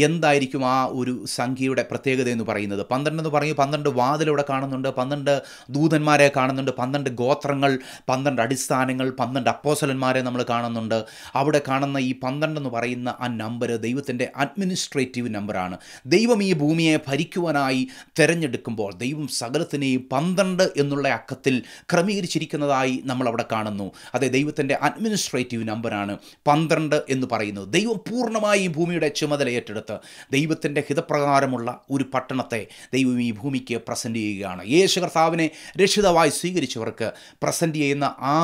എന്തായിരിക്കും ആ ഒരു സംഖ്യയുടെ പ്രത്യേകത എന്ന് പറയുന്നത് പന്ത്രണ്ട് എന്ന് പറയുമ്പോൾ പന്ത്രണ്ട് വാതിലവിടെ കാണുന്നുണ്ട് പന്ത്രണ്ട് ദൂതന്മാരെ കാണുന്നുണ്ട് പന്ത്രണ്ട് ഗോത്രങ്ങൾ പന്ത്രണ്ട് അടിസ്ഥാനങ്ങൾ പന്ത്രണ്ട് അപ്പോസലന്മാരെ നമ്മൾ കാണുന്നുണ്ട് അവിടെ കാണുന്ന ഈ പന്ത്രണ്ടെന്ന് എന്ന് പറയുന്ന ആ നമ്പർ ദൈവത്തിൻ്റെ അഡ്മിനിസ്ട്രേറ്റീവ് നമ്പറാണ് ദൈവം ഈ ഭൂമിയെ ഭരിക്കുവാനായി തിരഞ്ഞെടുക്കുമ്പോൾ ദൈവം സകലത്തിനെയും പന്ത്രണ്ട് എന്നുള്ള അക്കത്തിൽ ക്രമീകരിച്ചിരിക്കുന്നതായി നമ്മൾ അവിടെ കാണുന്നു അതെ ദൈവത്തിൻ്റെ അഡ്മിനിസ്ട്രേറ്റീവ് നമ്പറാണ് പന്ത്രണ്ട് എന്ന് പറയുന്നത് ദൈവം പൂർണ്ണമായി ഭൂമിയുടെ ചുമതല ഏറ്റെടുത്ത് ദൈവത്തിൻ്റെ ഹിതപ്രകാരമുള്ള ഒരു പട്ടണത്തെ ദൈവം ഈ ഭൂമിക്ക് പ്രസൻറ്റ് ചെയ്യുകയാണ് യേശു കർത്താവിനെ രക്ഷിതാവായി സ്വീകരിച്ചവർക്ക് പ്രസൻറ്റ് ചെയ്യുന്ന ആ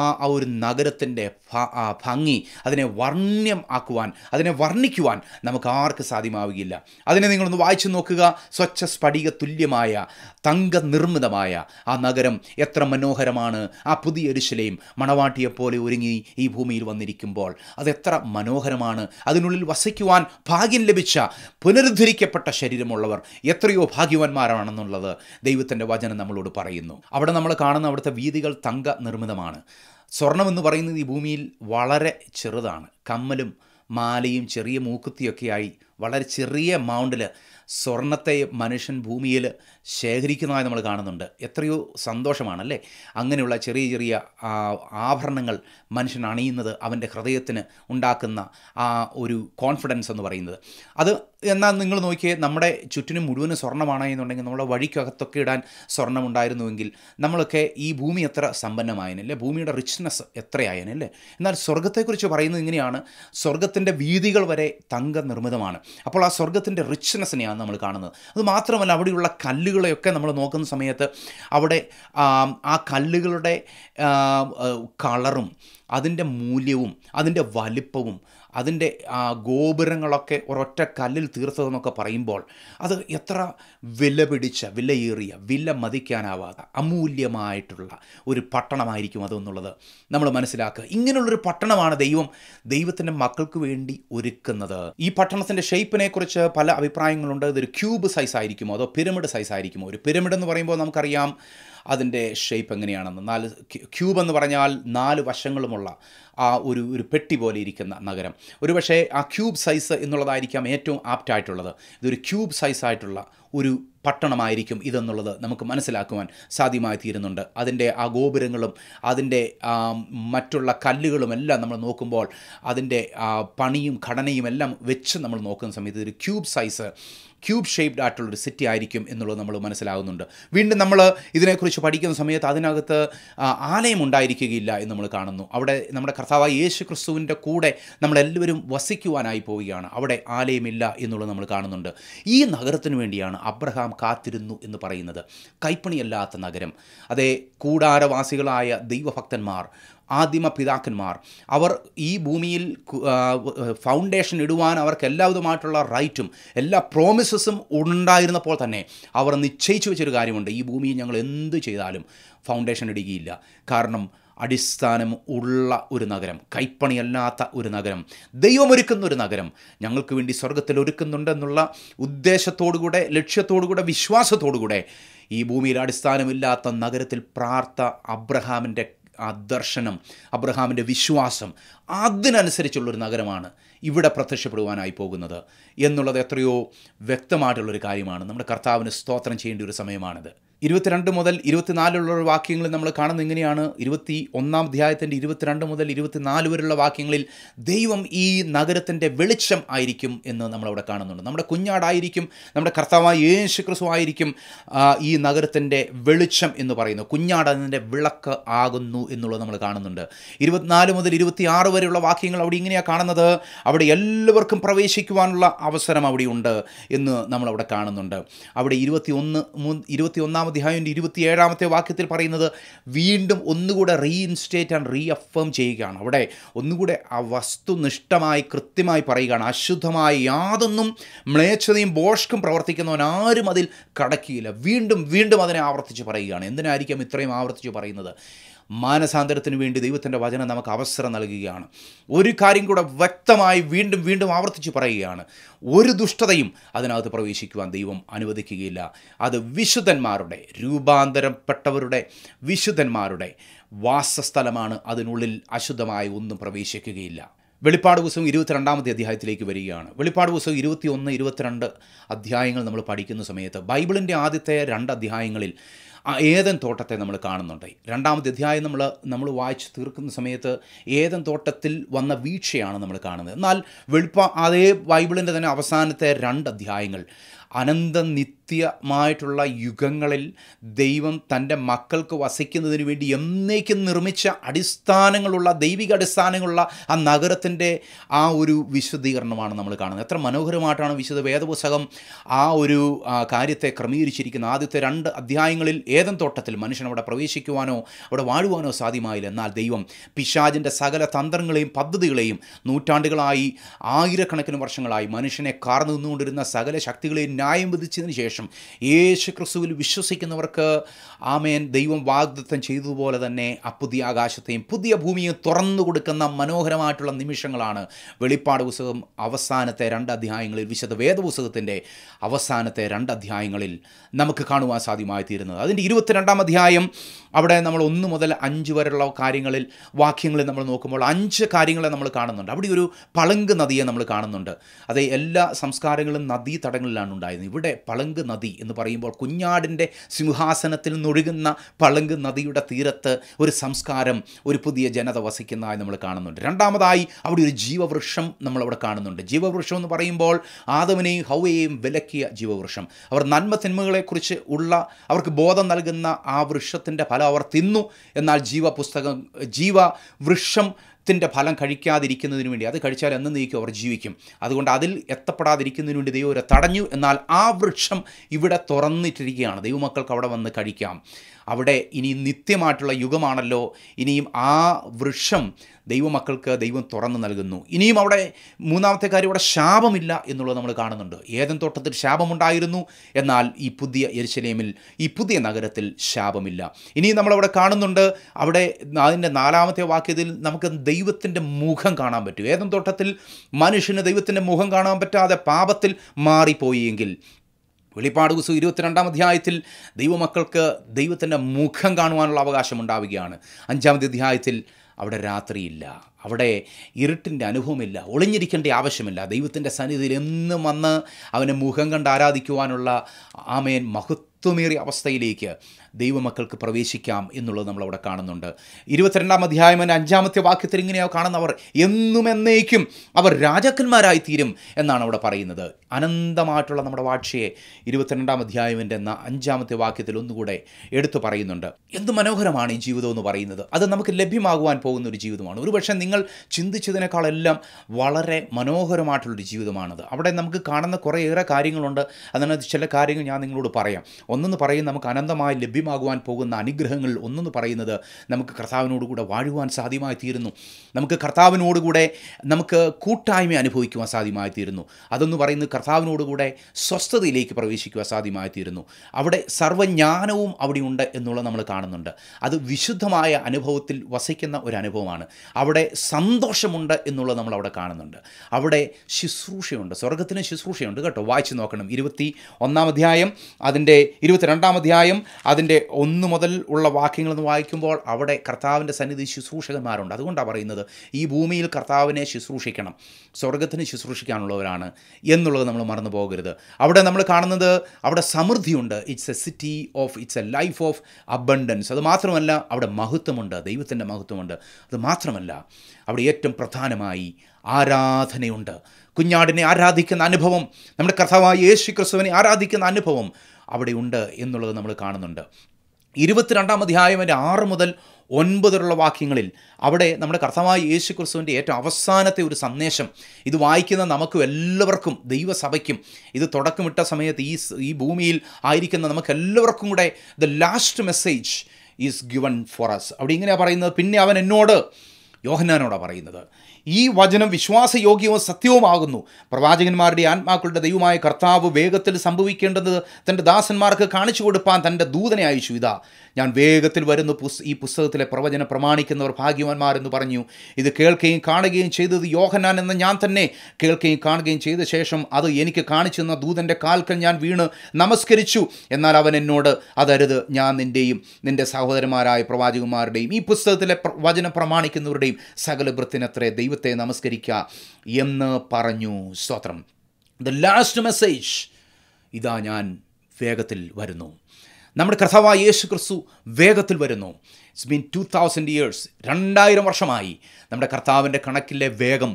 ആ ഒരു നഗരത്തിൻ്റെ ഭംഗി അതിനെ വർണ്ണ്യം ആക്കുവാൻ അതിനെ വർണ്ണിക്കുവാൻ നമുക്ക് ആർക്ക് സാധ്യമാവുകയില്ല അതിനെ നിങ്ങളൊന്ന് വായിച്ചു നോക്കുക സ്വച്ഛ സ്ഫടിക തുല്യമായ തങ്ക നിർമ്മിതമായ ആ നഗരം എത്ര മനോഹരമാണ് ആ പുതിയ മണവാട്ടിയെ പോലെ ഒരുങ്ങി ഈ ഭൂമിയിൽ വന്നിരിക്കുമ്പോൾ അതെത്ര മനോഹരമാണ് അതിനുള്ളിൽ വസിക്കുവാൻ ഭാഗ്യം ലഭിച്ച പുനരുദ്ധരിക്കപ്പെട്ട ശരീരമുള്ളവർ എത്രയോ ഭാഗ്യവാന്മാരാണെന്നുള്ളത് ദൈവത്തിൻ്റെ വചനം നമ്മളോട് പറയുന്നു അവിടെ നമ്മൾ കാണുന്ന അവിടുത്തെ വീതികൾ തങ്ക നിർമ്മിതമാണ് സ്വർണമെന്ന് പറയുന്നത് ഈ ഭൂമിയിൽ വളരെ ചെറുതാണ് കമ്മലും മാലയും ചെറിയ മൂക്കുത്തിയൊക്കെയായി വളരെ ചെറിയ എമൗണ്ടിൽ സ്വർണത്തെ മനുഷ്യൻ ഭൂമിയിൽ ശേഖരിക്കുന്നതായി നമ്മൾ കാണുന്നുണ്ട് എത്രയോ സന്തോഷമാണല്ലേ അങ്ങനെയുള്ള ചെറിയ ചെറിയ ആഭരണങ്ങൾ മനുഷ്യൻ അണിയുന്നത് അവൻ്റെ ഹൃദയത്തിന് ഉണ്ടാക്കുന്ന ആ ഒരു കോൺഫിഡൻസ് എന്ന് പറയുന്നത് അത് എന്നാൽ നിങ്ങൾ നോക്കിയേ നമ്മുടെ ചുറ്റിനും മുഴുവനും സ്വർണ്ണമാണെന്നുണ്ടെങ്കിൽ എന്നുണ്ടെങ്കിൽ നമ്മുടെ വഴിക്കകത്തൊക്കെ ഇടാൻ സ്വർണ്ണമുണ്ടായിരുന്നുവെങ്കിൽ നമ്മളൊക്കെ ഈ ഭൂമി എത്ര സമ്പന്നമായനല്ലേ ഭൂമിയുടെ റിച്ച്നെസ് എത്രയായനല്ലേ എന്നാൽ സ്വർഗത്തെക്കുറിച്ച് പറയുന്നത് ഇങ്ങനെയാണ് സ്വർഗത്തിൻ്റെ വീതികൾ വരെ തങ്ക നിർമ്മിതമാണ് അപ്പോൾ ആ സ്വർഗത്തിൻ്റെ റിച്ച്നെസ്സിനെയാണ് നമ്മൾ കാണുന്നത് അത് മാത്രമല്ല അവിടെയുള്ള കല്ലുകൾ കല്ലുകളെയൊക്കെ നമ്മൾ നോക്കുന്ന സമയത്ത് അവിടെ ആ കല്ലുകളുടെ കളറും അതിൻ്റെ മൂല്യവും അതിൻ്റെ വലിപ്പവും അതിൻ്റെ ആ ഗോപുരങ്ങളൊക്കെ ഒരൊറ്റ കല്ലിൽ തീർത്തതെന്നൊക്കെ പറയുമ്പോൾ അത് എത്ര വില പിടിച്ച വിലയേറിയ വില മതിക്കാനാവാത്ത അമൂല്യമായിട്ടുള്ള ഒരു പട്ടണമായിരിക്കും അതെന്നുള്ളത് നമ്മൾ മനസ്സിലാക്കുക ഇങ്ങനെയുള്ളൊരു പട്ടണമാണ് ദൈവം ദൈവത്തിൻ്റെ മക്കൾക്ക് വേണ്ടി ഒരുക്കുന്നത് ഈ പട്ടണത്തിൻ്റെ ഷേപ്പിനെക്കുറിച്ച് പല അഭിപ്രായങ്ങളുണ്ട് ഇതൊരു ക്യൂബ് സൈസ് ആയിരിക്കുമോ അതോ പിരമിഡ് സൈസ് ആയിരിക്കുമോ ഒരു പിരമിഡ് എന്ന് പറയുമ്പോൾ നമുക്കറിയാം അതിൻ്റെ ഷേപ്പ് എങ്ങനെയാണെന്ന് നാല് ക്യൂബ് എന്ന് പറഞ്ഞാൽ നാല് വശങ്ങളുമുള്ള ആ ഒരു ഒരു പെട്ടി പോലെ ഇരിക്കുന്ന നഗരം ഒരുപക്ഷേ ആ ക്യൂബ് സൈസ് എന്നുള്ളതായിരിക്കാം ഏറ്റവും ആപ്റ്റ് ആയിട്ടുള്ളത് ഇതൊരു ക്യൂബ് സൈസ് ആയിട്ടുള്ള ഒരു പട്ടണമായിരിക്കും ഇതെന്നുള്ളത് നമുക്ക് മനസ്സിലാക്കുവാൻ സാധ്യമായി തീരുന്നുണ്ട് അതിൻ്റെ ആ ഗോപുരങ്ങളും അതിൻ്റെ മറ്റുള്ള കല്ലുകളും എല്ലാം നമ്മൾ നോക്കുമ്പോൾ അതിൻ്റെ പണിയും ഘടനയും എല്ലാം വെച്ച് നമ്മൾ നോക്കുന്ന സമയത്ത് ഒരു ക്യൂബ് സൈസ് ക്യൂബ് ഷേപ്ഡ് ആയിട്ടുള്ളൊരു സിറ്റി ആയിരിക്കും എന്നുള്ളത് നമ്മൾ മനസ്സിലാകുന്നുണ്ട് വീണ്ടും നമ്മൾ ഇതിനെക്കുറിച്ച് പഠിക്കുന്ന സമയത്ത് അതിനകത്ത് ആലയം ഉണ്ടായിരിക്കുകയില്ല എന്ന് നമ്മൾ കാണുന്നു അവിടെ നമ്മുടെ കർത്താവായ യേശു ക്രിസ്തുവിൻ്റെ കൂടെ നമ്മളെല്ലാവരും വസിക്കുവാനായി പോവുകയാണ് അവിടെ ആലയമില്ല എന്നുള്ളത് നമ്മൾ കാണുന്നുണ്ട് ഈ നഗരത്തിന് വേണ്ടിയാണ് അബ്രഹാം കാത്തിരുന്നു എന്ന് പറയുന്നത് കൈപ്പണിയല്ലാത്ത നഗരം അതേ കൂടാരവാസികളായ ദൈവഭക്തന്മാർ ആദിമ പിതാക്കന്മാർ അവർ ഈ ഭൂമിയിൽ ഫൗണ്ടേഷൻ ഇടുവാൻ അവർക്ക് എല്ലാവിധമായിട്ടുള്ള റൈറ്റും എല്ലാ പ്രോമിസസും ഉണ്ടായിരുന്നപ്പോൾ തന്നെ അവർ നിശ്ചയിച്ചു വെച്ചൊരു കാര്യമുണ്ട് ഈ ഭൂമിയിൽ ഞങ്ങൾ എന്ത് ചെയ്താലും ഫൗണ്ടേഷൻ ഇടുകയില്ല കാരണം അടിസ്ഥാനം ഉള്ള ഒരു നഗരം കൈപ്പണിയല്ലാത്ത ഒരു നഗരം ദൈവമൊരുക്കുന്ന ഒരു നഗരം ഞങ്ങൾക്ക് വേണ്ടി സ്വർഗത്തിൽ ഒരുക്കുന്നുണ്ടെന്നുള്ള ഉദ്ദേശത്തോടുകൂടെ ലക്ഷ്യത്തോടുകൂടെ വിശ്വാസത്തോടുകൂടെ ഈ ഭൂമിയിൽ അടിസ്ഥാനമില്ലാത്ത നഗരത്തിൽ പ്രാർത്ഥ അബ്രഹാമിൻ്റെ ആ ദർശനം അബ്രഹാമിൻ്റെ വിശ്വാസം അതിനനുസരിച്ചുള്ളൊരു നഗരമാണ് ഇവിടെ പ്രത്യക്ഷപ്പെടുവാനായി പോകുന്നത് എന്നുള്ളത് എത്രയോ വ്യക്തമായിട്ടുള്ളൊരു കാര്യമാണ് നമ്മുടെ കർത്താവിന് സ്തോത്രം ചെയ്യേണ്ട ഒരു സമയമാണിത് ഇരുപത്തിരണ്ട് മുതൽ ഇരുപത്തിനാലിലുള്ള വാക്യങ്ങളിൽ നമ്മൾ കാണുന്നത് എങ്ങനെയാണ് ഇരുപത്തി ഒന്നാം അധ്യായത്തിൻ്റെ ഇരുപത്തിരണ്ട് മുതൽ ഇരുപത്തിനാല് വരെയുള്ള വാക്യങ്ങളിൽ ദൈവം ഈ നഗരത്തിൻ്റെ വെളിച്ചം ആയിരിക്കും എന്ന് നമ്മളവിടെ കാണുന്നുണ്ട് നമ്മുടെ കുഞ്ഞാടായിരിക്കും നമ്മുടെ കർത്താവായ യേശു ക്രിസ്തു ആയിരിക്കും ഈ നഗരത്തിൻ്റെ വെളിച്ചം എന്ന് പറയുന്നു കുഞ്ഞാട് അതിൻ്റെ വിളക്ക് ആകുന്നു എന്നുള്ളത് നമ്മൾ കാണുന്നുണ്ട് ഇരുപത്തിനാല് മുതൽ ഇരുപത്തിയാറ് വരെയുള്ള വാക്യങ്ങൾ അവിടെ ഇങ്ങനെയാണ് കാണുന്നത് അവിടെ എല്ലാവർക്കും പ്രവേശിക്കുവാനുള്ള അവസരം അവിടെ ഉണ്ട് എന്ന് നമ്മളവിടെ കാണുന്നുണ്ട് അവിടെ ഇരുപത്തി ഒന്ന് ഇരുപത്തി ഒന്നാം പതിനൊന്നാം അധ്യായൻ്റെ ഇരുപത്തിയേഴാമത്തെ വാക്യത്തിൽ പറയുന്നത് വീണ്ടും ഒന്നുകൂടെ റീഇൻസ്റ്റേറ്റ് ആൻഡ് റീ അഫേം ചെയ്യുകയാണ് അവിടെ ഒന്നുകൂടെ ആ വസ്തുനിഷ്ഠമായി കൃത്യമായി പറയുകയാണ് അശുദ്ധമായി യാതൊന്നും മ്ലേച്ഛതയും ബോഷ്കും പ്രവർത്തിക്കുന്നവൻ ആരും അതിൽ കടക്കിയില്ല വീണ്ടും വീണ്ടും അതിനെ ആവർത്തിച്ച് പറയുകയാണ് എന്തിനായിരിക്കാം ഇത്രയും ആവർത്തിച്ച് പറയുന്നത് മാനസാന്തരത്തിന് വേണ്ടി ദൈവത്തിൻ്റെ വചനം നമുക്ക് അവസരം നൽകുകയാണ് ഒരു കാര്യം കൂടെ വ്യക്തമായി വീണ്ടും വീണ്ടും ആവർത്തിച്ച് പറയുകയാണ് ഒരു ദുഷ്ടതയും അതിനകത്ത് പ്രവേശിക്കുവാൻ ദൈവം അനുവദിക്കുകയില്ല അത് വിശുദ്ധന്മാരുടെ രൂപാന്തരപ്പെട്ടവരുടെ വിശുദ്ധന്മാരുടെ വാസസ്ഥലമാണ് അതിനുള്ളിൽ അശുദ്ധമായ ഒന്നും പ്രവേശിക്കുകയില്ല വെളിപ്പാട് പുസ്തകം ഇരുപത്തിരണ്ടാമത്തെ അധ്യായത്തിലേക്ക് വരികയാണ് വെളിപ്പാട് പുസ്തകം ഇരുപത്തിയൊന്ന് ഇരുപത്തിരണ്ട് അധ്യായങ്ങൾ നമ്മൾ പഠിക്കുന്ന സമയത്ത് ബൈബിളിൻ്റെ ആദ്യത്തെ രണ്ട് അധ്യായങ്ങളിൽ ഏതൻ തോട്ടത്തെ നമ്മൾ കാണുന്നുണ്ട് രണ്ടാമത്തെ അധ്യായം നമ്മൾ നമ്മൾ വായിച്ച് തീർക്കുന്ന സമയത്ത് ഏതൻ തോട്ടത്തിൽ വന്ന വീഴ്ചയാണ് നമ്മൾ കാണുന്നത് എന്നാൽ വെളുപ്പ അതേ ബൈബിളിൻ്റെ തന്നെ അവസാനത്തെ രണ്ട് അധ്യായങ്ങൾ അനന്ത നിത്യ നിത്യമായിട്ടുള്ള യുഗങ്ങളിൽ ദൈവം തൻ്റെ മക്കൾക്ക് വസിക്കുന്നതിന് വേണ്ടി എന്നേക്കും നിർമ്മിച്ച അടിസ്ഥാനങ്ങളുള്ള ദൈവിക അടിസ്ഥാനങ്ങളുള്ള ആ നഗരത്തിൻ്റെ ആ ഒരു വിശദീകരണമാണ് നമ്മൾ കാണുന്നത് എത്ര മനോഹരമായിട്ടാണ് വിശുദ്ധ വേദപുസ്തകം ആ ഒരു കാര്യത്തെ ക്രമീകരിച്ചിരിക്കുന്നത് ആദ്യത്തെ രണ്ട് അധ്യായങ്ങളിൽ ഏതൻ തോട്ടത്തിൽ മനുഷ്യൻ അവിടെ പ്രവേശിക്കുവാനോ അവിടെ വാഴുവാനോ സാധ്യമായില്ല എന്നാൽ ദൈവം പിശാജിൻ്റെ സകല തന്ത്രങ്ങളെയും പദ്ധതികളെയും നൂറ്റാണ്ടുകളായി ആയിരക്കണക്കിന് വർഷങ്ങളായി മനുഷ്യനെ കാർന്നു നിന്നുകൊണ്ടിരുന്ന സകല ശക്തികളെയും ന്യായം വിധിച്ചതിന് ശേഷം സുവിശേഷം യേശു ക്രിസ്തുവിൽ വിശ്വസിക്കുന്നവർക്ക് ആമേൻ ദൈവം വാഗ്ദത്തം ചെയ്തതുപോലെ തന്നെ ആ പുതിയ ആകാശത്തെയും പുതിയ ഭൂമിയും തുറന്നു കൊടുക്കുന്ന മനോഹരമായിട്ടുള്ള നിമിഷങ്ങളാണ് വെളിപ്പാട് പുസ്തകം അവസാനത്തെ രണ്ട് അധ്യായങ്ങളിൽ വിശുദ്ധ വേദപുസ്തകത്തിൻ്റെ അവസാനത്തെ രണ്ട് അധ്യായങ്ങളിൽ നമുക്ക് കാണുവാൻ സാധ്യമായി തീരുന്നത് അതിൻ്റെ ഇരുപത്തിരണ്ടാം അധ്യായം അവിടെ നമ്മൾ ഒന്ന് മുതൽ അഞ്ച് വരെയുള്ള കാര്യങ്ങളിൽ വാക്യങ്ങളിൽ നമ്മൾ നോക്കുമ്പോൾ അഞ്ച് കാര്യങ്ങളെ നമ്മൾ കാണുന്നുണ്ട് അവിടെ ഒരു പളങ്ക് നദിയെ നമ്മൾ കാണുന്നുണ്ട് അത് എല്ലാ സംസ്കാരങ്ങളും നദീ തടങ്ങളിലാണ് ഉണ്ടായിരുന്നത് ഇവിടെ പളങ്ക് നദി എന്ന് പറയുമ്പോൾ കുഞ്ഞാടിൻ്റെ സിംഹാസനത്തിൽ നിന്നൊഴുകുന്ന പളുങ്ക് നദിയുടെ തീരത്ത് ഒരു സംസ്കാരം ഒരു പുതിയ ജനത വസിക്കുന്നതായി നമ്മൾ കാണുന്നുണ്ട് രണ്ടാമതായി അവിടെ ഒരു ജീവവൃക്ഷം നമ്മളവിടെ കാണുന്നുണ്ട് ജീവവൃക്ഷം എന്ന് പറയുമ്പോൾ ആദവിനെയും ഹൗവയെയും വിലക്കിയ ജീവവൃക്ഷം അവർ നന്മ തിന്മകളെക്കുറിച്ച് ഉള്ള അവർക്ക് ബോധം നൽകുന്ന ആ വൃക്ഷത്തിൻ്റെ ഫലം അവർ തിന്നു എന്നാൽ ജീവപുസ്തകം ജീവവൃക്ഷം ത്തിൻ്റെ ഫലം കഴിക്കാതിരിക്കുന്നതിന് വേണ്ടി അത് കഴിച്ചാൽ എന്ന് നീക്കും അവർ ജീവിക്കും അതുകൊണ്ട് അതിൽ എത്തപ്പെടാതിരിക്കുന്നതിന് വേണ്ടി ദൈവം തടഞ്ഞു എന്നാൽ ആ വൃക്ഷം ഇവിടെ തുറന്നിട്ടിരിക്കുകയാണ് ദൈവമക്കൾക്ക് അവിടെ വന്ന് കഴിക്കാം അവിടെ ഇനി നിത്യമായിട്ടുള്ള യുഗമാണല്ലോ ഇനിയും ആ വൃക്ഷം ദൈവമക്കൾക്ക് ദൈവം തുറന്നു നൽകുന്നു ഇനിയും അവിടെ മൂന്നാമത്തെ കാര്യം ഇവിടെ ശാപമില്ല എന്നുള്ളത് നമ്മൾ കാണുന്നുണ്ട് ഏതൻ തോട്ടത്തിൽ ശാപമുണ്ടായിരുന്നു എന്നാൽ ഈ പുതിയ എരിശലേമിൽ ഈ പുതിയ നഗരത്തിൽ ശാപമില്ല ഇനിയും നമ്മളവിടെ കാണുന്നുണ്ട് അവിടെ അതിൻ്റെ നാലാമത്തെ വാക്യത്തിൽ നമുക്ക് ദൈവത്തിൻ്റെ മുഖം കാണാൻ പറ്റും ഏതൻ തോട്ടത്തിൽ മനുഷ്യന് ദൈവത്തിൻ്റെ മുഖം കാണാൻ പറ്റാതെ പാപത്തിൽ മാറിപ്പോയി എങ്കിൽ വെളിപ്പാട് ദിവസം ഇരുപത്തിരണ്ടാം അധ്യായത്തിൽ ദൈവമക്കൾക്ക് ദൈവത്തിൻ്റെ മുഖം കാണുവാനുള്ള അവകാശം ഉണ്ടാവുകയാണ് അഞ്ചാമത്തെ അധ്യായത്തിൽ അവിടെ രാത്രിയില്ല അവിടെ ഇരുട്ടിൻ്റെ അനുഭവമില്ല ഒളിഞ്ഞിരിക്കേണ്ട ആവശ്യമില്ല ദൈവത്തിൻ്റെ സന്നിധിയിൽ എന്നും വന്ന് അവനെ മുഖം കണ്ട് ആരാധിക്കുവാനുള്ള ആമയൻ മഹത്വം മഹത്വമേറിയ അവസ്ഥയിലേക്ക് ദൈവമക്കൾക്ക് പ്രവേശിക്കാം എന്നുള്ളത് നമ്മൾ അവിടെ കാണുന്നുണ്ട് ഇരുപത്തിരണ്ടാം അധ്യായം എൻ്റെ അഞ്ചാമത്തെ വാക്യത്തിൽ ഇങ്ങനെയാണ് കാണുന്നവർ എന്നും എന്നേക്കും അവർ രാജാക്കന്മാരായി തീരും എന്നാണ് അവിടെ പറയുന്നത് അനന്തമായിട്ടുള്ള നമ്മുടെ വാഴ്ചയെ ഇരുപത്തിരണ്ടാം എന്ന അഞ്ചാമത്തെ വാക്യത്തിൽ ഒന്നുകൂടെ എടുത്തു പറയുന്നുണ്ട് എന്ത് മനോഹരമാണ് ഈ ജീവിതം എന്ന് പറയുന്നത് അത് നമുക്ക് ലഭ്യമാകുവാൻ പോകുന്ന ഒരു ജീവിതമാണ് ഒരുപക്ഷെ നിങ്ങൾ ചിന്തിച്ചതിനേക്കാളെല്ലാം വളരെ മനോഹരമായിട്ടുള്ളൊരു ജീവിതമാണത് അവിടെ നമുക്ക് കാണുന്ന കുറേയേറെ കാര്യങ്ങളുണ്ട് അതിനകത്ത് ചില കാര്യങ്ങൾ ഞാൻ നിങ്ങളോട് പറയാം ഒന്നെന്ന് പറയും നമുക്ക് അനന്തമായി ലഭ്യമാകുവാൻ പോകുന്ന അനുഗ്രഹങ്ങൾ ഒന്നെന്ന് പറയുന്നത് നമുക്ക് കർത്താവിനോടുകൂടെ വാഴുവാൻ സാധ്യമായി തീരുന്നു നമുക്ക് കർത്താവിനോടുകൂടെ നമുക്ക് കൂട്ടായ്മ അനുഭവിക്കുവാൻ സാധ്യമായി തീരുന്നു അതെന്ന് പറയുന്നത് കർത്താവിനോടുകൂടെ സ്വസ്ഥതയിലേക്ക് പ്രവേശിക്കുവാൻ സാധ്യമായി തീരുന്നു അവിടെ സർവ്വജ്ഞാനവും അവിടെയുണ്ട് എന്നുള്ളത് നമ്മൾ കാണുന്നുണ്ട് അത് വിശുദ്ധമായ അനുഭവത്തിൽ വസിക്കുന്ന ഒരു അനുഭവമാണ് അവിടെ സന്തോഷമുണ്ട് എന്നുള്ളത് നമ്മൾ അവിടെ കാണുന്നുണ്ട് അവിടെ ശുശ്രൂഷയുണ്ട് സ്വർഗത്തിന് ശുശ്രൂഷയുണ്ട് കേട്ടോ വായിച്ചു നോക്കണം ഇരുപത്തി ഒന്നാം അധ്യായം അതിൻ്റെ ഇരുപത്തിരണ്ടാം അധ്യായം അതിൻ്റെ ഒന്ന് മുതൽ ഉള്ള വാക്യങ്ങളെന്ന് വായിക്കുമ്പോൾ അവിടെ കർത്താവിൻ്റെ സന്നിധി ശുശ്രൂഷകന്മാരുണ്ട് അതുകൊണ്ടാണ് പറയുന്നത് ഈ ഭൂമിയിൽ കർത്താവിനെ ശുശ്രൂഷിക്കണം സ്വർഗത്തിന് ശുശ്രൂഷിക്കാനുള്ളവരാണ് എന്നുള്ളത് നമ്മൾ മറന്നു പോകരുത് അവിടെ നമ്മൾ കാണുന്നത് അവിടെ സമൃദ്ധിയുണ്ട് it's a city of it's a life of abundance അത് മാത്രമല്ല അവിടെ മഹത്വമുണ്ട് ദൈവത്തിൻ്റെ മഹത്വമുണ്ട് അത് മാത്രമല്ല അവിടെ ഏറ്റവും പ്രധാനമായി ആരാധനയുണ്ട് കുഞ്ഞാടിനെ ആരാധിക്കുന്ന അനുഭവം നമ്മുടെ കർത്താവായ യേശു ക്രിസ്തുവിനെ ആരാധിക്കുന്ന അനുഭവം അവിടെ ഉണ്ട് എന്നുള്ളത് നമ്മൾ കാണുന്നുണ്ട് ഇരുപത്തിരണ്ടാം അധ്യായം എൻ്റെ ആറ് മുതൽ ഒൻപതിലുള്ള വാക്യങ്ങളിൽ അവിടെ നമ്മുടെ കർത്താവായ യേശു ക്രിസ്തുവിൻ്റെ ഏറ്റവും അവസാനത്തെ ഒരു സന്ദേശം ഇത് വായിക്കുന്ന നമുക്കും എല്ലാവർക്കും ദൈവസഭയ്ക്കും ഇത് തുടക്കമിട്ട സമയത്ത് ഈ ഈ ഭൂമിയിൽ ആയിരിക്കുന്ന നമുക്ക് എല്ലാവർക്കും കൂടെ the last message is given for us അവിടെ ഇങ്ങനെയാണ് പറയുന്നത് പിന്നെ അവൻ എന്നോട് യോഹന്നാനോടാണ് പറയുന്നത് ഈ വചനം വിശ്വാസയോഗ്യവും സത്യവുമാകുന്നു പ്രവാചകന്മാരുടെ ആത്മാക്കളുടെ ദൈവമായ കർത്താവ് വേഗത്തിൽ സംഭവിക്കേണ്ടത് തൻ്റെ ദാസന്മാർക്ക് കാണിച്ചു കൊടുപ്പാൻ തൻ്റെ ദൂതനെ അയച്ചു ഇതാ ഞാൻ വേഗത്തിൽ വരുന്നു പുസ് ഈ പുസ്തകത്തിലെ പ്രവചനം പ്രമാണിക്കുന്നവർ ഭാഗ്യവാന്മാരെന്ന് പറഞ്ഞു ഇത് കേൾക്കുകയും കാണുകയും ചെയ്തത് യോഹനാൻ എന്ന ഞാൻ തന്നെ കേൾക്കുകയും കാണുകയും ചെയ്ത ശേഷം അത് എനിക്ക് കാണിച്ചു തന്ന ദൂതൻ്റെ കാൽക്കൽ ഞാൻ വീണ് നമസ്കരിച്ചു എന്നാൽ അവൻ എന്നോട് അതരുത് ഞാൻ നിൻ്റെയും നിൻ്റെ സഹോദരന്മാരായ പ്രവാചകന്മാരുടെയും ഈ പുസ്തകത്തിലെ വചനം പ്രമാണിക്കുന്നവരുടെയും സകല വൃത്തിനത്രേ ദൈവ ദൈവത്തെ നമസ്കരിക്കുക എന്ന് പറഞ്ഞു സ്തോത്രം ദ ലാസ്റ്റ് മെസ്സേജ് ഇതാ ഞാൻ വേഗത്തിൽ വരുന്നു നമ്മുടെ കർത്താവ് യേശു ക്രിസ്തു വേഗത്തിൽ വരുന്നു it's mean two thousand years രണ്ടായിരം വർഷമായി നമ്മുടെ കർത്താവിൻ്റെ കണക്കിലെ വേഗം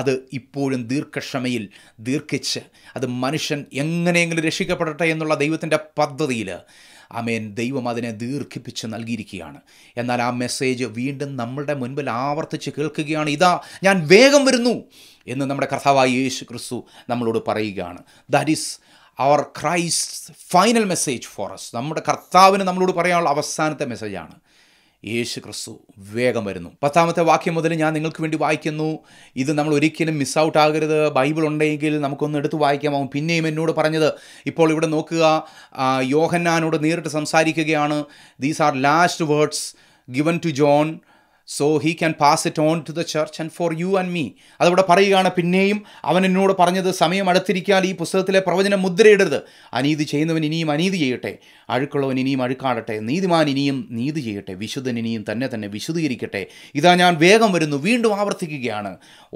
അത് ഇപ്പോഴും ദീർഘക്ഷമയിൽ ദീർഘിച്ച് അത് മനുഷ്യൻ എങ്ങനെയെങ്കിലും രക്ഷിക്കപ്പെടട്ടെ എന്നുള്ള ദൈവത്തിൻ്റെ പദ്ധതിയിൽ അമേൻ ദൈവം അതിനെ ദീർഘിപ്പിച്ച് നൽകിയിരിക്കുകയാണ് എന്നാൽ ആ മെസ്സേജ് വീണ്ടും നമ്മുടെ മുൻപിൽ ആവർത്തിച്ച് കേൾക്കുകയാണ് ഇതാ ഞാൻ വേഗം വരുന്നു എന്ന് നമ്മുടെ കർത്താവായ യേശു ക്രിസ്തു നമ്മളോട് പറയുകയാണ് that is our Christ final message for us നമ്മുടെ കർത്താവിന് നമ്മളോട് പറയാനുള്ള അവസാനത്തെ മെസ്സേജാണ് യേശു ക്രിസ്തു വേഗം വരുന്നു പത്താമത്തെ വാക്യം മുതൽ ഞാൻ നിങ്ങൾക്ക് വേണ്ടി വായിക്കുന്നു ഇത് നമ്മൾ ഒരിക്കലും മിസ് ഔട്ട് ആകരുത് ബൈബിൾ ഉണ്ടെങ്കിൽ നമുക്കൊന്ന് എടുത്ത് വായിക്കാമാവും പിന്നെയും എന്നോട് പറഞ്ഞത് ഇപ്പോൾ ഇവിടെ നോക്കുക യോഹന്നാനോട് നേരിട്ട് സംസാരിക്കുകയാണ് these are last words given to John so he can pass it on to the church and for you and me അതവിടെ പറയുകയാണ് പിന്നെയും അവൻ എന്നോട് പറഞ്ഞത് സമയം അടുത്തിരിക്കാൻ ഈ പുസ്തകത്തിലെ പ്രവചനം മുദ്രയിടരുത് അനീതി ചെയ്യുന്നവൻ ഇനിയും അനീതി ചെയ്യട്ടെ അഴുക്കുള്ളവൻ ഇനിയും അഴുക്കാടട്ടെ നീതിമാൻ ഇനിയും നീതി ചെയ്യട്ടെ വിശുദ്ധൻ ഇനിയും തന്നെ തന്നെ വിശുദ്ധീകരിക്കട്ടെ ഇതാ ഞാൻ വേഗം വരുന്നു വീണ്ടും ആവർത്തിക്കുകയാണ്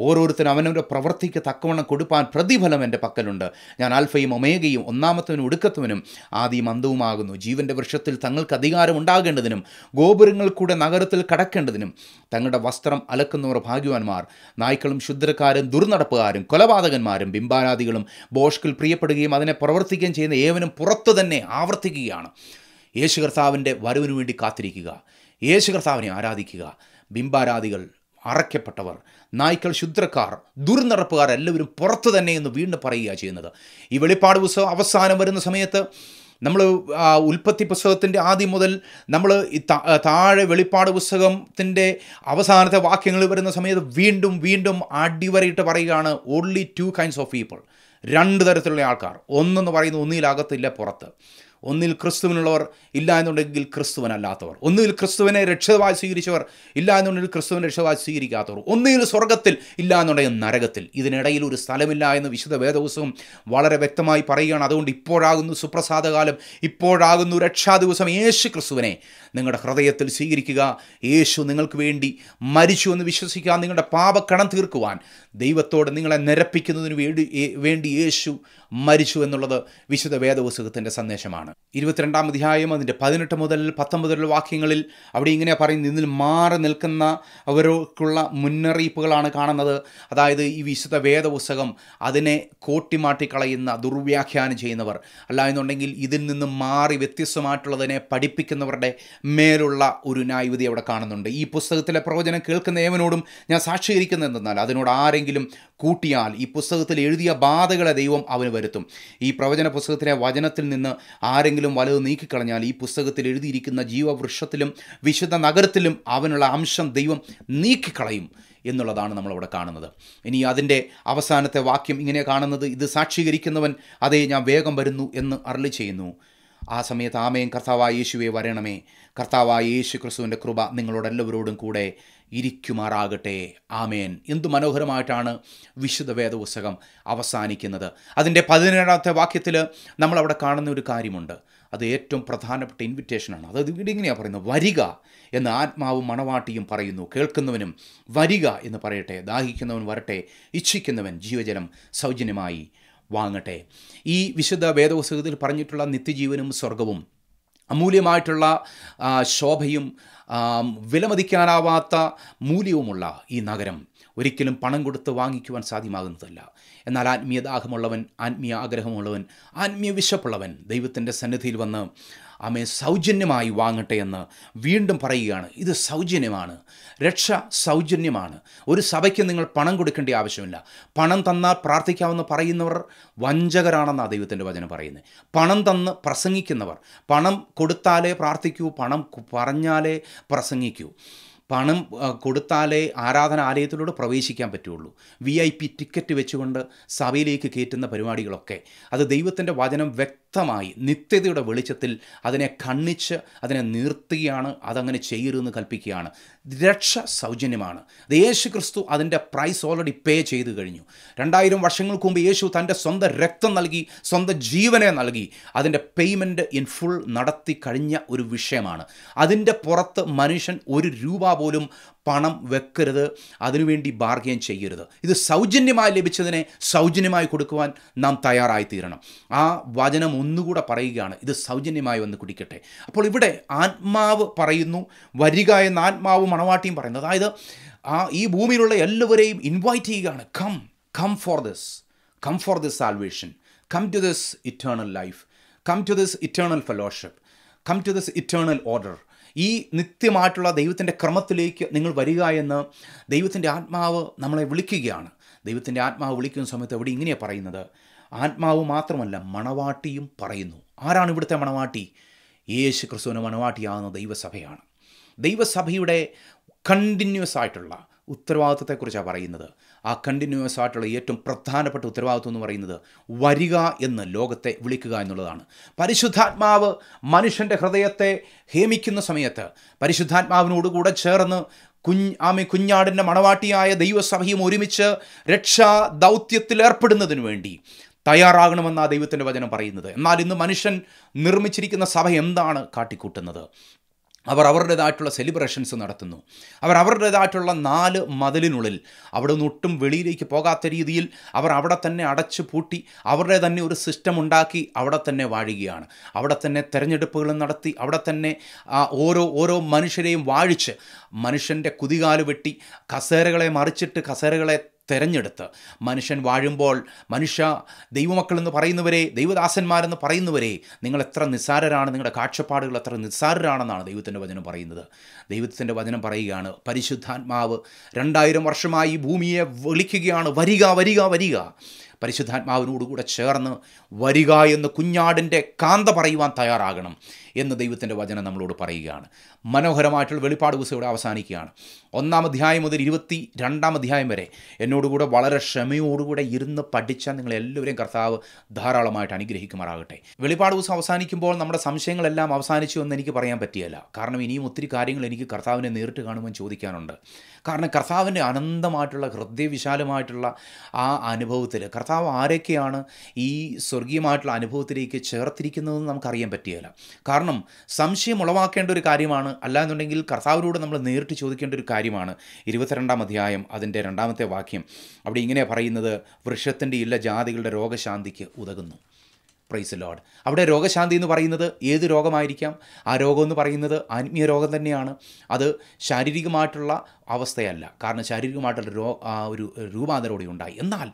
ഓരോരുത്തരും അവനവൻ്റെ പ്രവൃത്തിക്ക് തക്കവണ്ണം കൊടുപ്പാൻ പ്രതിഫലം എൻ്റെ പക്കലുണ്ട് ഞാൻ ആൽഫയും ഒമേഗയും ഒന്നാമത്തവനും ഒടുക്കത്തവനും ആദ്യം അന്തവുമാകുന്നു ജീവൻ്റെ വൃക്ഷത്തിൽ തങ്ങൾക്ക് അധികാരം ഉണ്ടാകേണ്ടതിനും ഗോപുരങ്ങൾ കൂടെ നഗരത്തിൽ കടക്കേണ്ടതിനും തങ്ങളുടെ വസ്ത്രം അലക്കുന്നവർ ഭാഗ്യവാന്മാർ നായ്ക്കളും ശുദ്രക്കാരും ദുർനടപ്പുകാരും കൊലപാതകന്മാരും ബിംബാരാധികളും ബോഷ്കിൽ പ്രിയപ്പെടുകയും അതിനെ പ്രവർത്തിക്കുകയും ചെയ്യുന്ന ഏവനും പുറത്തു തന്നെ ആവർത്തിക്കുകയാണ് യേശു കർത്താവിൻ്റെ വരവിനു വേണ്ടി കാത്തിരിക്കുക യേശു കർത്താവിനെ ആരാധിക്കുക ബിംബാരാധികൾ അറയ്ക്കപ്പെട്ടവർ നായ്ക്കൾ ശുദ്രക്കാർ ദുർനടപ്പുകാർ എല്ലാവരും പുറത്തു തന്നെ എന്ന് വീണ്ടും പറയുക ചെയ്യുന്നത് ഈ വെളിപ്പാട് ദിവസം അവസാനം വരുന്ന സമയത്ത് നമ്മൾ ഉൽപ്പത്തി പുസ്തകത്തിൻ്റെ ആദ്യം മുതൽ നമ്മൾ താഴെ വെളിപ്പാട് പുസ്തകത്തിൻ്റെ അവസാനത്തെ വാക്യങ്ങൾ വരുന്ന സമയത്ത് വീണ്ടും വീണ്ടും അടിവരയിട്ട് പറയുകയാണ് only two kinds of people രണ്ട് തരത്തിലുള്ള ആൾക്കാർ ഒന്നെന്ന് പറയുന്നത് ഒന്നിലകത്തില്ല പുറത്ത് ഒന്നിൽ ക്രിസ്തുവിനുള്ളവർ ഇല്ല എന്നുണ്ടെങ്കിൽ ക്രിസ്തുവനല്ലാത്തവർ ഒന്നിൽ ക്രിസ്തുവിനെ രക്ഷിതമായി സ്വീകരിച്ചവർ ഇല്ല എന്നുണ്ടെങ്കിൽ ക്രിസ്തുവിനെ രക്ഷിതമായി സ്വീകരിക്കാത്തവർ ഒന്നിൽ സ്വർഗത്തിൽ ഇല്ല എന്നുണ്ടെങ്കിൽ നരകത്തിൽ ഇതിനിടയിൽ ഒരു സ്ഥലമില്ല എന്ന് വിശുദ്ധ വേദവസവും വളരെ വ്യക്തമായി പറയുകയാണ് അതുകൊണ്ട് ഇപ്പോഴാകുന്നു സുപ്രസാദകാലം ഇപ്പോഴാകുന്നു രക്ഷാ ദിവസം യേശു ക്രിസ്തുവിനെ നിങ്ങളുടെ ഹൃദയത്തിൽ സ്വീകരിക്കുക യേശു നിങ്ങൾക്ക് വേണ്ടി മരിച്ചു എന്ന് വിശ്വസിക്കുക നിങ്ങളുടെ പാപക്കണം തീർക്കുവാൻ ദൈവത്തോട് നിങ്ങളെ നിരപ്പിക്കുന്നതിന് വേണ്ടി വേണ്ടി യേശു മരിച്ചു എന്നുള്ളത് വിശുദ്ധ വേദപുസ്തകത്തിൻ്റെ സന്ദേശമാണ് ഇരുപത്തിരണ്ടാം അധ്യായം അതിൻ്റെ പതിനെട്ട് മുതൽ പത്തൊമ്പതിലുള്ള വാക്യങ്ങളിൽ അവിടെ ഇങ്ങനെ പറയുന്നത് ഇതിൽ മാറി നിൽക്കുന്ന അവർക്കുള്ള മുന്നറിയിപ്പുകളാണ് കാണുന്നത് അതായത് ഈ വിശുദ്ധ വേദപുസ്തകം അതിനെ കോട്ടിമാട്ടിക്കളയുന്ന ദുർവ്യാഖ്യാനം ചെയ്യുന്നവർ അല്ല എന്നുണ്ടെങ്കിൽ ഇതിൽ നിന്നും മാറി വ്യത്യസ്തമായിട്ടുള്ളതിനെ പഠിപ്പിക്കുന്നവരുടെ മേലുള്ള ഒരു ന്യായവിധി അവിടെ കാണുന്നുണ്ട് ഈ പുസ്തകത്തിലെ പ്രവചനം കേൾക്കുന്ന ഏവനോടും ഞാൻ സാക്ഷീകരിക്കുന്നത് എന്തെന്നാൽ അതിനോട് ആരെങ്കിലും കൂട്ടിയാൽ ഈ പുസ്തകത്തിൽ എഴുതിയ ബാധകളെ ദൈവം അവന് വരുത്തും ഈ പ്രവചന പുസ്തകത്തിലെ വചനത്തിൽ നിന്ന് ആരെങ്കിലും വലത് നീക്കിക്കളഞ്ഞാൽ ഈ പുസ്തകത്തിൽ എഴുതിയിരിക്കുന്ന ജീവവൃക്ഷത്തിലും വിശുദ്ധ നഗരത്തിലും അവനുള്ള അംശം ദൈവം നീക്കിക്കളയും എന്നുള്ളതാണ് നമ്മളവിടെ കാണുന്നത് ഇനി അതിൻ്റെ അവസാനത്തെ വാക്യം ഇങ്ങനെ കാണുന്നത് ഇത് സാക്ഷീകരിക്കുന്നവൻ അതേ ഞാൻ വേഗം വരുന്നു എന്ന് അരളി ചെയ്യുന്നു ആ സമയത്ത് ആമയും കർത്താവായ യേശുവെ വരണമേ കർത്താവായ യേശു ക്രിസ്തുവിൻ്റെ കൃപ നിങ്ങളോടെല്ലാവരോടും കൂടെ ഇരിക്കുമാറാകട്ടെ ആമേൻ എന്തു മനോഹരമായിട്ടാണ് വിശുദ്ധ വേദപുസ്തകം അവസാനിക്കുന്നത് അതിൻ്റെ പതിനേഴാമത്തെ വാക്യത്തിൽ നമ്മൾ അവിടെ കാണുന്ന ഒരു കാര്യമുണ്ട് അത് ഏറ്റവും പ്രധാനപ്പെട്ട ഇൻവിറ്റേഷനാണ് അത് ഇങ്ങനെയാണ് പറയുന്നത് വരിക എന്ന് ആത്മാവും മണവാട്ടിയും പറയുന്നു കേൾക്കുന്നവനും വരിക എന്ന് പറയട്ടെ ദാഹിക്കുന്നവൻ വരട്ടെ ഇച്ഛിക്കുന്നവൻ ജീവജലം സൗജന്യമായി വാങ്ങട്ടെ ഈ വിശുദ്ധ വേദപുസ്തകത്തിൽ പറഞ്ഞിട്ടുള്ള നിത്യജീവനും സ്വർഗവും അമൂല്യമായിട്ടുള്ള ശോഭയും വിലമതിക്കാനാവാത്ത മൂല്യവുമുള്ള ഈ നഗരം ഒരിക്കലും പണം കൊടുത്ത് വാങ്ങിക്കുവാൻ സാധ്യമാകുന്നതല്ല എന്നാൽ ആത്മീയ ദാഹമുള്ളവൻ ആത്മീയ ആഗ്രഹമുള്ളവൻ ആത്മീയ വിശപ്പുള്ളവൻ ദൈവത്തിൻ്റെ സന്നിധിയിൽ വന്ന് ആമേ സൗജന്യമായി വാങ്ങട്ടെ എന്ന് വീണ്ടും പറയുകയാണ് ഇത് സൗജന്യമാണ് രക്ഷ സൗജന്യമാണ് ഒരു സഭയ്ക്ക് നിങ്ങൾ പണം കൊടുക്കേണ്ട ആവശ്യമില്ല പണം തന്നാൽ പ്രാർത്ഥിക്കാമെന്ന് പറയുന്നവർ വഞ്ചകരാണെന്ന് ദൈവത്തിൻ്റെ വചനം പറയുന്നത് പണം തന്ന് പ്രസംഗിക്കുന്നവർ പണം കൊടുത്താലേ പ്രാർത്ഥിക്കൂ പണം പറഞ്ഞാലേ പ്രസംഗിക്കൂ പണം കൊടുത്താലേ ആരാധനാലയത്തിലൂടെ പ്രവേശിക്കാൻ പറ്റുള്ളൂ വി ഐ പി ടിക്കറ്റ് വെച്ചുകൊണ്ട് സഭയിലേക്ക് കയറ്റുന്ന പരിപാടികളൊക്കെ അത് ദൈവത്തിൻ്റെ വചനം വ്യക്തി വ്യക്തമായി നിത്യതയുടെ വെളിച്ചത്തിൽ അതിനെ ഖണ്ണിച്ച് അതിനെ നിർത്തിയാണ് അതങ്ങനെ ചെയ്യരുതെന്ന് കൽപ്പിക്കുകയാണ് രക്ഷ സൗജന്യമാണ് യേശു ക്രിസ്തു അതിൻ്റെ പ്രൈസ് ഓൾറെഡി പേ ചെയ്തു കഴിഞ്ഞു രണ്ടായിരം വർഷങ്ങൾക്ക് മുമ്പ് യേശു തൻ്റെ സ്വന്തം രക്തം നൽകി സ്വന്തം ജീവനെ നൽകി അതിൻ്റെ പേയ്മെൻറ്റ് ഇൻ ഫുൾ നടത്തി കഴിഞ്ഞ ഒരു വിഷയമാണ് അതിൻ്റെ പുറത്ത് മനുഷ്യൻ ഒരു രൂപ പോലും പണം വെക്കരുത് അതിനുവേണ്ടി ബാർഗെയിൻ ചെയ്യരുത് ഇത് സൗജന്യമായി ലഭിച്ചതിനെ സൗജന്യമായി കൊടുക്കുവാൻ നാം തയ്യാറായിത്തീരണം ആ വചനം ഒന്നുകൂടെ പറയുകയാണ് ഇത് സൗജന്യമായി വന്ന് കുടിക്കട്ടെ അപ്പോൾ ഇവിടെ ആത്മാവ് പറയുന്നു വരിക എന്ന ആത്മാവ് മണവാട്ടിയും പറയുന്നു അതായത് ആ ഈ ഭൂമിയിലുള്ള എല്ലാവരെയും ഇൻവൈറ്റ് ചെയ്യുകയാണ് come come for this come for this salvation come to this eternal life come to this eternal fellowship come to this eternal order ഈ നിത്യമായിട്ടുള്ള ദൈവത്തിൻ്റെ ക്രമത്തിലേക്ക് നിങ്ങൾ വരിക എന്ന് ദൈവത്തിൻ്റെ ആത്മാവ് നമ്മളെ വിളിക്കുകയാണ് ദൈവത്തിൻ്റെ ആത്മാവ് വിളിക്കുന്ന സമയത്ത് എവിടെ ഇങ്ങനെയാണ് പറയുന്നത് ആത്മാവ് മാത്രമല്ല മണവാട്ടിയും പറയുന്നു ആരാണ് ഇവിടുത്തെ മണവാട്ടി യേശു ക്രിസ്തുവിന് മണവാട്ടിയാകുന്ന ദൈവസഭയാണ് ദൈവസഭയുടെ കണ്ടിന്യൂസ് ആയിട്ടുള്ള ഉത്തരവാദിത്വത്തെക്കുറിച്ചാണ് പറയുന്നത് ആ കണ്ടിന്യൂസ് ആയിട്ടുള്ള ഏറ്റവും പ്രധാനപ്പെട്ട ഉത്തരവാദിത്വം എന്ന് പറയുന്നത് വരിക എന്ന് ലോകത്തെ വിളിക്കുക എന്നുള്ളതാണ് പരിശുദ്ധാത്മാവ് മനുഷ്യൻ്റെ ഹൃദയത്തെ ഹേമിക്കുന്ന സമയത്ത് കൂടെ ചേർന്ന് കുഞ്ഞ് ആമി കുഞ്ഞാടിൻ്റെ മണവാട്ടിയായ ദൈവസഭയും ഒരുമിച്ച് രക്ഷാ ഏർപ്പെടുന്നതിന് വേണ്ടി തയ്യാറാകണമെന്ന ദൈവത്തിൻ്റെ വചനം പറയുന്നത് എന്നാൽ ഇന്ന് മനുഷ്യൻ നിർമ്മിച്ചിരിക്കുന്ന സഭ എന്താണ് കാട്ടിക്കൂട്ടുന്നത് അവർ അവരുടേതായിട്ടുള്ള സെലിബ്രേഷൻസ് നടത്തുന്നു അവർ അവരുടേതായിട്ടുള്ള നാല് മതിലിനുള്ളിൽ അവിടെ നിന്ന് ഒട്ടും വെളിയിലേക്ക് പോകാത്ത രീതിയിൽ അവർ അവിടെ തന്നെ അടച്ചു പൂട്ടി അവരുടെ തന്നെ ഒരു സിസ്റ്റം ഉണ്ടാക്കി അവിടെ തന്നെ വാഴുകയാണ് അവിടെ തന്നെ തെരഞ്ഞെടുപ്പുകൾ നടത്തി അവിടെ തന്നെ ഓരോ ഓരോ മനുഷ്യരെയും വാഴിച്ച് മനുഷ്യൻ്റെ കുതികാല് വെട്ടി കസേരകളെ മറിച്ചിട്ട് കസേരകളെ തെരഞ്ഞെടുത്ത് മനുഷ്യൻ വാഴുമ്പോൾ മനുഷ്യ ദൈവമക്കളെന്ന് പറയുന്നവരെ ദൈവദാസന്മാരെന്ന് പറയുന്നവരെ നിങ്ങൾ എത്ര നിസ്സാരരാണ് നിങ്ങളുടെ കാഴ്ചപ്പാടുകൾ എത്ര നിസ്സാരരാണെന്നാണ് ദൈവത്തിൻ്റെ വചനം പറയുന്നത് ദൈവത്തിൻ്റെ വചനം പറയുകയാണ് പരിശുദ്ധാത്മാവ് രണ്ടായിരം വർഷമായി ഭൂമിയെ വിളിക്കുകയാണ് വരിക വരിക വരിക പരിശുദ്ധാത്മാവിനോടുകൂടെ ചേർന്ന് വരിക എന്ന് കുഞ്ഞാടിൻ്റെ കാന്ത പറയുവാൻ തയ്യാറാകണം എന്ന് ദൈവത്തിൻ്റെ വചനം നമ്മളോട് പറയുകയാണ് മനോഹരമായിട്ടുള്ള വെളിപ്പാട് ദിവസം ഇവിടെ അവസാനിക്കുകയാണ് ഒന്നാം അധ്യായം മുതൽ ഇരുപത്തി രണ്ടാം അധ്യായം വരെ എന്നോടുകൂടെ വളരെ ക്ഷമയോടുകൂടെ ഇരുന്ന് പഠിച്ച നിങ്ങളെല്ലാവരെയും കർത്താവ് ധാരാളമായിട്ട് അനുഗ്രഹിക്കുമാറാകട്ടെ വെളിപ്പാട് ദിവസം അവസാനിക്കുമ്പോൾ നമ്മുടെ സംശയങ്ങളെല്ലാം അവസാനിച്ചു എന്ന് എനിക്ക് പറയാൻ പറ്റിയല്ല കാരണം ഇനിയും ഒത്തിരി കാര്യങ്ങൾ എനിക്ക് കർത്താവിനെ നേരിട്ട് കാണുമെന്ന് ചോദിക്കാനുണ്ട് കാരണം കർത്താവിൻ്റെ അനന്തമായിട്ടുള്ള ഹൃദയവിശാലമായിട്ടുള്ള ആ അനുഭവത്തിൽ കർത്താവ് കർത്താവ് ആരൊക്കെയാണ് ഈ സ്വർഗീയമായിട്ടുള്ള അനുഭവത്തിലേക്ക് ചേർത്തിരിക്കുന്നതെന്ന് നമുക്കറിയാൻ പറ്റിയല്ല കാരണം സംശയം ഉളവാക്കേണ്ട ഒരു കാര്യമാണ് അല്ല എന്നുണ്ടെങ്കിൽ നമ്മൾ നേരിട്ട് ചോദിക്കേണ്ട ഒരു കാര്യമാണ് ഇരുപത്തിരണ്ടാം അധ്യായം അതിൻ്റെ രണ്ടാമത്തെ വാക്യം അവിടെ ഇങ്ങനെ പറയുന്നത് വൃക്ഷത്തിൻ്റെ ഇല്ല ജാതികളുടെ രോഗശാന്തിക്ക് ഉതകുന്നു പ്രൈസ് ലോഡ് അവിടെ രോഗശാന്തി എന്ന് പറയുന്നത് ഏത് രോഗമായിരിക്കാം ആ രോഗം എന്ന് പറയുന്നത് ആത്മീയ രോഗം തന്നെയാണ് അത് ശാരീരികമായിട്ടുള്ള അവസ്ഥയല്ല കാരണം ശാരീരികമായിട്ടുള്ള രോ ഒരു രൂപാന്തരോടെ ഉണ്ടായി എന്നാൽ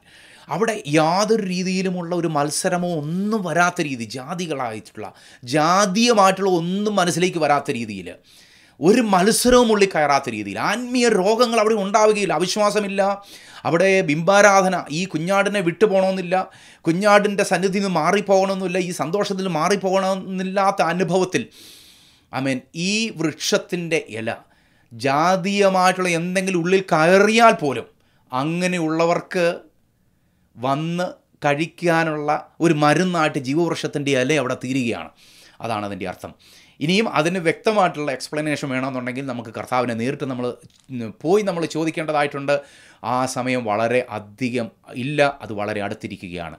അവിടെ യാതൊരു രീതിയിലുമുള്ള ഒരു മത്സരമോ ഒന്നും വരാത്ത രീതി ജാതികളായിട്ടുള്ള ജാതീയമായിട്ടുള്ള ഒന്നും മനസ്സിലേക്ക് വരാത്ത രീതിയിൽ ഒരു മത്സരവും ഉള്ളിൽ കയറാത്ത രീതിയിൽ ആത്മീയ രോഗങ്ങൾ അവിടെ ഉണ്ടാവുകയില്ല അവിശ്വാസമില്ല അവിടെ ബിംബാരാധന ഈ കുഞ്ഞാടിനെ വിട്ടുപോകണമെന്നില്ല കുഞ്ഞാടിൻ്റെ സന്നിധിയിൽ നിന്ന് മാറിപ്പോകണമെന്നില്ല ഈ സന്തോഷത്തിൽ മാറിപ്പോകണമെന്നില്ലാത്ത അനുഭവത്തിൽ ഐ മീൻ ഈ വൃക്ഷത്തിൻ്റെ ഇല ജാതീയമായിട്ടുള്ള എന്തെങ്കിലും ഉള്ളിൽ കയറിയാൽ പോലും അങ്ങനെയുള്ളവർക്ക് വന്ന് കഴിക്കാനുള്ള ഒരു മരുന്നായിട്ട് ജീവവൃക്ഷത്തിൻ്റെ ഇല അവിടെ തീരുകയാണ് അതാണ് അതിൻ്റെ അർത്ഥം ഇനിയും അതിന് വ്യക്തമായിട്ടുള്ള എക്സ്പ്ലനേഷൻ വേണമെന്നുണ്ടെങ്കിൽ നമുക്ക് കർത്താവിനെ നേരിട്ട് നമ്മൾ പോയി നമ്മൾ ചോദിക്കേണ്ടതായിട്ടുണ്ട് ആ സമയം വളരെ അധികം ഇല്ല അത് വളരെ അടുത്തിരിക്കുകയാണ്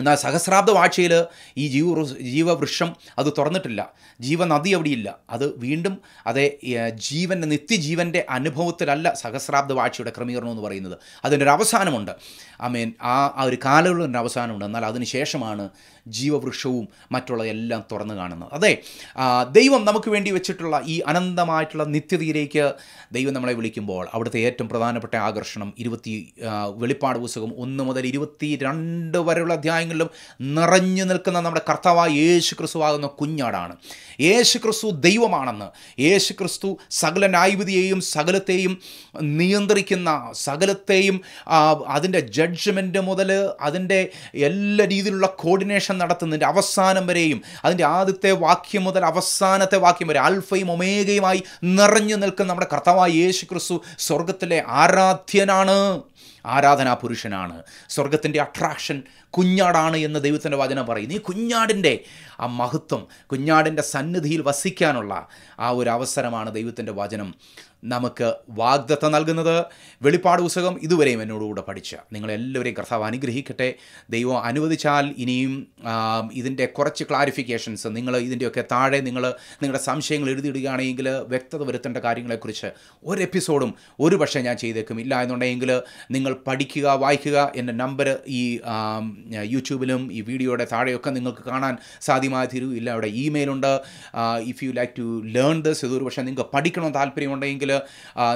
എന്നാൽ സഹസ്രാബ്ദ വാഴ്ചയിൽ ഈ ജീവ ജീവവൃക്ഷം അത് തുറന്നിട്ടില്ല ജീവനദി അവിടെയില്ല അത് വീണ്ടും അതേ ജീവൻ്റെ നിത്യജീവൻ്റെ അനുഭവത്തിലല്ല സഹസ്രാബ്ദ വാഴ്ചയുടെ ക്രമീകരണം എന്ന് പറയുന്നത് അതിനൊരു അവസാനമുണ്ട് ഐ മീൻ ആ ഒരു കാലയളവിൻ്റെ അവസാനമുണ്ട് എന്നാൽ ശേഷമാണ് ജീവവൃക്ഷവും മറ്റുള്ള എല്ലാം തുറന്നു കാണുന്നത് അതെ ദൈവം നമുക്ക് വേണ്ടി വെച്ചിട്ടുള്ള ഈ അനന്തമായിട്ടുള്ള നിത്യതയിലേക്ക് ദൈവം നമ്മളെ വിളിക്കുമ്പോൾ അവിടുത്തെ ഏറ്റവും പ്രധാനപ്പെട്ട ആകർഷണം ഇരുപത്തി വെളിപ്പാട് പുസ്തകം ഒന്ന് മുതൽ ഇരുപത്തി രണ്ട് വരെയുള്ള അധ്യായങ്ങളിലും നിറഞ്ഞു നിൽക്കുന്ന നമ്മുടെ കർത്താവായ യേശു ക്രിസ്തു ആകുന്ന കുഞ്ഞാടാണ് യേശു ക്രിസ്തു ദൈവമാണെന്ന് യേശു ക്രിസ്തു സകല ന്യായവിധിയെയും സകലത്തെയും നിയന്ത്രിക്കുന്ന സകലത്തെയും അതിൻ്റെ ജഡ്ജ്മെൻറ്റ് മുതൽ അതിൻ്റെ എല്ലാ രീതിയിലുള്ള കോർഡിനേഷൻ പ്രഭാഷണം നടത്തുന്നതിൻ്റെ അവസാനം വരെയും അതിൻ്റെ ആദ്യത്തെ വാക്യം മുതൽ അവസാനത്തെ വാക്യം വരെ അൽഫയും ഒമേഗയുമായി നിറഞ്ഞു നിൽക്കുന്ന നമ്മുടെ കർത്താവായ യേശു ക്രിസ്തു സ്വർഗത്തിലെ ആരാധ്യനാണ് ആരാധനാ പുരുഷനാണ് സ്വർഗത്തിൻ്റെ അട്രാക്ഷൻ കുഞ്ഞാടാണ് എന്ന് ദൈവത്തിൻ്റെ വചനം പറയുന്നു ഈ കുഞ്ഞാടിൻ്റെ ആ മഹത്വം കുഞ്ഞാടിൻ്റെ സന്നിധിയിൽ വസിക്കാനുള്ള ആ ഒരു അവസരമാണ് ദൈവത്തിൻ്റെ വചനം നമുക്ക് വാഗ്ദത്തം നൽകുന്നത് വെളിപ്പാട് പുസ്തകം ഇതുവരെയും എന്നോടുകൂടെ പഠിച്ച നിങ്ങളെല്ലാവരെയും കർത്താവ് അനുഗ്രഹിക്കട്ടെ ദൈവം അനുവദിച്ചാൽ ഇനിയും ഇതിൻ്റെ കുറച്ച് ക്ലാരിഫിക്കേഷൻസ് നിങ്ങൾ ഇതിൻ്റെയൊക്കെ താഴെ നിങ്ങൾ നിങ്ങളുടെ സംശയങ്ങൾ എഴുതിയിടുകയാണെങ്കിൽ വ്യക്തത വരുത്തേണ്ട കാര്യങ്ങളെക്കുറിച്ച് ഒരു എപ്പിസോഡും ഒരു പക്ഷേ ഞാൻ ചെയ്തേക്കും ഇല്ല എന്നുണ്ടെങ്കിൽ നിങ്ങൾ പഠിക്കുക വായിക്കുക എൻ്റെ നമ്പർ ഈ യൂട്യൂബിലും ഈ വീഡിയോയുടെ താഴെയൊക്കെ നിങ്ങൾക്ക് കാണാൻ സാധ്യമായ തിരു ഇല്ല അവിടെ ഇമെയിലുണ്ട് if you like to learn this ഇതൊരു പക്ഷേ നിങ്ങൾക്ക് പഠിക്കണമെന്ന് താല്പര്യമുണ്ടെങ്കിൽ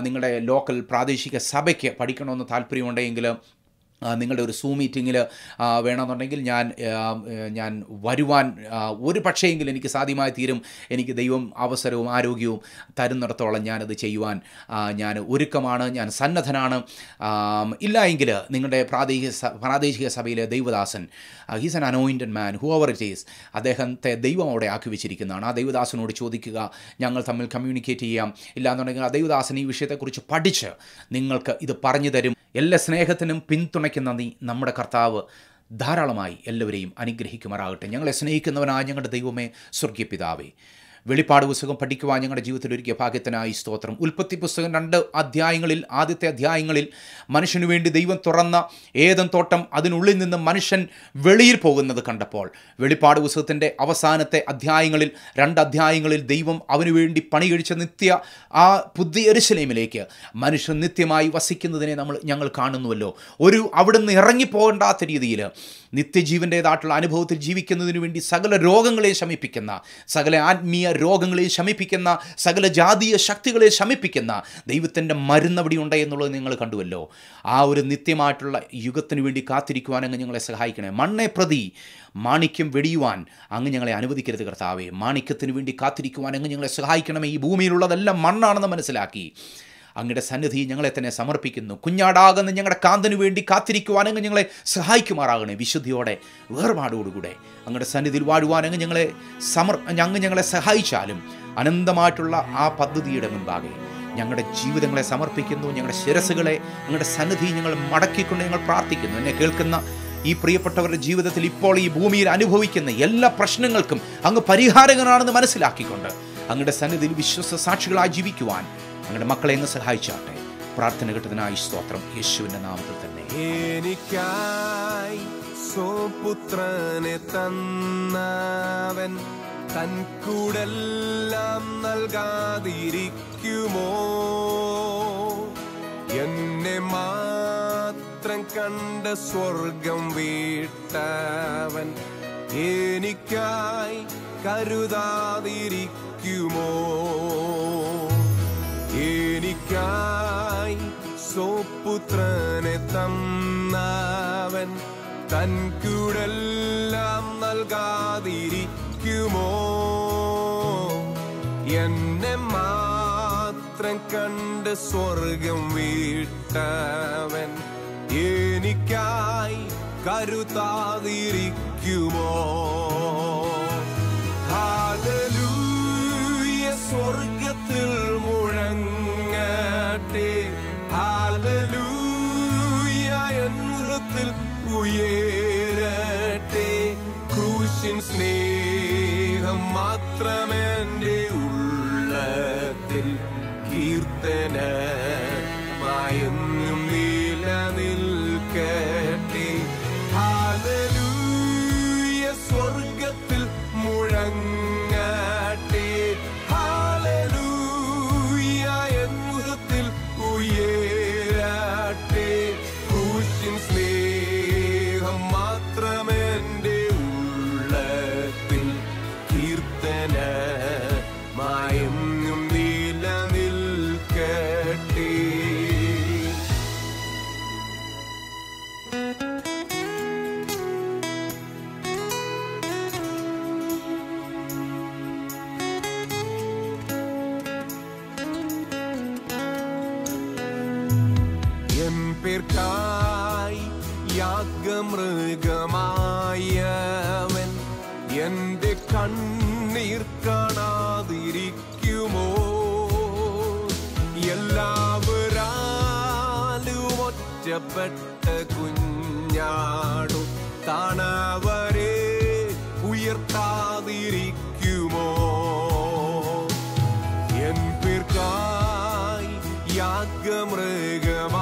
നിങ്ങളുടെ ലോക്കൽ പ്രാദേശിക സഭയ്ക്ക് പഠിക്കണമെന്ന് താല്പര്യമുണ്ടെങ്കിൽ നിങ്ങളുടെ ഒരു സൂ മീറ്റിങ്ങിൽ വേണമെന്നുണ്ടെങ്കിൽ ഞാൻ ഞാൻ വരുവാൻ ഒരു പക്ഷേയെങ്കിലും എനിക്ക് സാധ്യമായി തീരും എനിക്ക് ദൈവം അവസരവും ആരോഗ്യവും തരുന്നിടത്തോളം ഞാനത് ചെയ്യുവാൻ ഞാൻ ഒരുക്കമാണ് ഞാൻ സന്നദ്ധനാണ് ഇല്ല എങ്കിൽ നിങ്ങളുടെ പ്രാദേശിക പ്രാദേശിക സഭയിലെ ദൈവദാസൻ he's an anointed man who our it is അദ്ദേഹത്തെ ദൈവം അവിടെ ആക്കി വെച്ചിരിക്കുന്നതാണ് ആ ദൈവദാസനോട് ചോദിക്കുക ഞങ്ങൾ തമ്മിൽ കമ്മ്യൂണിക്കേറ്റ് ചെയ്യാം ഇല്ലാന്നുണ്ടെങ്കിൽ ആ ദൈവദാസൻ ഈ വിഷയത്തെക്കുറിച്ച് പഠിച്ച് നിങ്ങൾക്ക് ഇത് പറഞ്ഞു തരും എല്ലാ സ്നേഹത്തിനും പിന്തുണയ്ക്കുന്ന നീ നമ്മുടെ കർത്താവ് ധാരാളമായി എല്ലാവരെയും അനുഗ്രഹിക്കുമാറാകട്ടെ ഞങ്ങളെ സ്നേഹിക്കുന്നവനായ ഞങ്ങളുടെ ദൈവമേ സ്വർഗീയ പിതാവേ വെളിപ്പാട് പുസ്തകം പഠിക്കുവാൻ ഞങ്ങളുടെ ജീവിതത്തിൽ ഒരുക്കിയ ഭാഗ്യത്തിനായി സ്തോത്രം ഉൽപ്പത്തി പുസ്തകം രണ്ട് അധ്യായങ്ങളിൽ ആദ്യത്തെ അധ്യായങ്ങളിൽ മനുഷ്യനു വേണ്ടി ദൈവം തുറന്ന ഏതൻ തോട്ടം അതിനുള്ളിൽ നിന്ന് മനുഷ്യൻ വെളിയിൽ പോകുന്നത് കണ്ടപ്പോൾ വെളിപ്പാട് പുസ്തകത്തിൻ്റെ അവസാനത്തെ അധ്യായങ്ങളിൽ രണ്ട് അധ്യായങ്ങളിൽ ദൈവം അവനു വേണ്ടി പണി കഴിച്ച നിത്യ ആ പുതിയ എരുശലേമിലേക്ക് മനുഷ്യൻ നിത്യമായി വസിക്കുന്നതിനെ നമ്മൾ ഞങ്ങൾ കാണുന്നുവല്ലോ ഒരു അവിടുന്ന് ഇറങ്ങിപ്പോകേണ്ടാത്ത രീതിയിൽ നിത്യജീവൻ്റേതായിട്ടുള്ള അനുഭവത്തിൽ ജീവിക്കുന്നതിന് വേണ്ടി സകല രോഗങ്ങളെ ശമിപ്പിക്കുന്ന സകല ആത്മീയ രോഗങ്ങളെ ശമിപ്പിക്കുന്ന സകല ജാതീയ ശക്തികളെ ശമിപ്പിക്കുന്ന ദൈവത്തിൻ്റെ മരുന്ന് അവിടെ ഉണ്ട് എന്നുള്ളത് നിങ്ങൾ കണ്ടുവല്ലോ ആ ഒരു നിത്യമായിട്ടുള്ള യുഗത്തിന് വേണ്ടി കാത്തിരിക്കുവാനങ്ങ് ഞങ്ങളെ സഹായിക്കണേ മണ്ണെ പ്രതി മാണിക്യം വെടിയുവാൻ അങ്ങ് ഞങ്ങളെ അനുവദിക്കരുത് കർത്താവേ മാണിക്യത്തിന് വേണ്ടി കാത്തിരിക്കുവാനങ്ങ് ഞങ്ങളെ സഹായിക്കണമേ ഈ ഭൂമിയിലുള്ളതെല്ലാം മണ്ണാണെന്ന് മനസ്സിലാക്കി അങ്ങയുടെ സന്നിധി ഞങ്ങളെ തന്നെ സമർപ്പിക്കുന്നു കുഞ്ഞാടാകുന്ന ഞങ്ങളുടെ കാന്തനു വേണ്ടി കാത്തിരിക്കുവാൻ അങ്ങ് ഞങ്ങളെ സഹായിക്കുമാറാകണേ വിശുദ്ധിയോടെ വേർപാടോടുകൂടെ അങ്ങയുടെ സന്നിധിയിൽ വാഴുവാൻ അങ്ങ് ഞങ്ങളെ സമർ അങ്ങ് ഞങ്ങളെ സഹായിച്ചാലും അനന്തമായിട്ടുള്ള ആ പദ്ധതിയുടെ മുൻപാകെ ഞങ്ങളുടെ ജീവിതങ്ങളെ സമർപ്പിക്കുന്നു ഞങ്ങളുടെ ശിരസുകളെ ഞങ്ങളുടെ സന്നിധി ഞങ്ങൾ മടക്കിക്കൊണ്ട് ഞങ്ങൾ പ്രാർത്ഥിക്കുന്നു എന്നെ കേൾക്കുന്ന ഈ പ്രിയപ്പെട്ടവരുടെ ജീവിതത്തിൽ ഇപ്പോൾ ഈ ഭൂമിയിൽ അനുഭവിക്കുന്ന എല്ലാ പ്രശ്നങ്ങൾക്കും അങ്ങ് പരിഹാരകനാണെന്ന് മനസ്സിലാക്കിക്കൊണ്ട് അങ്ങയുടെ സന്നിധിയിൽ വിശ്വസ സാക്ഷികളായി ജീവിക്കുവാൻ അങ്ങയുടെ മക്കളെ ഇന്ന് സഹായിച്ചാട്ടെ പ്രാർത്ഥന കിട്ടതിനായി സ്തോത്രം യേശുവിൻ്റെ നാമത്തിൽ തന്നെ എനിക്കായി സ്വപുത്രനെ തന്നവൻ തൻ കൂടെല്ലാം നൽകാതിരിക്കുമോ എന്നെ മാത്രം കണ്ട സ്വർഗം വീട്ടവൻ എനിക്കായി കരുതാതിരിക്കുമോ തനിക്കായി സോപുത്രനെ തന്നാവൻ തൻ കുടെല്ലാം നൽകാതിരിക്കുമോ എന്നെ മാത്രം കണ്ട് സ്വർഗം വീട്ടവൻ എനിക്കായി കരുതാതിരിക്കുമോ സ്വർഗത്തിൽ മുഴങ്ങ പറയട്ടെ ഹാലലൂയ എന്നത്തിൽ ഉയരട്ടെ ക്രൂശിൻ സ്നേഹം മാത്രമെൻ്റെ ഉള്ളത്തിൽ കീർത്തനമായെന്നും I'm gamregam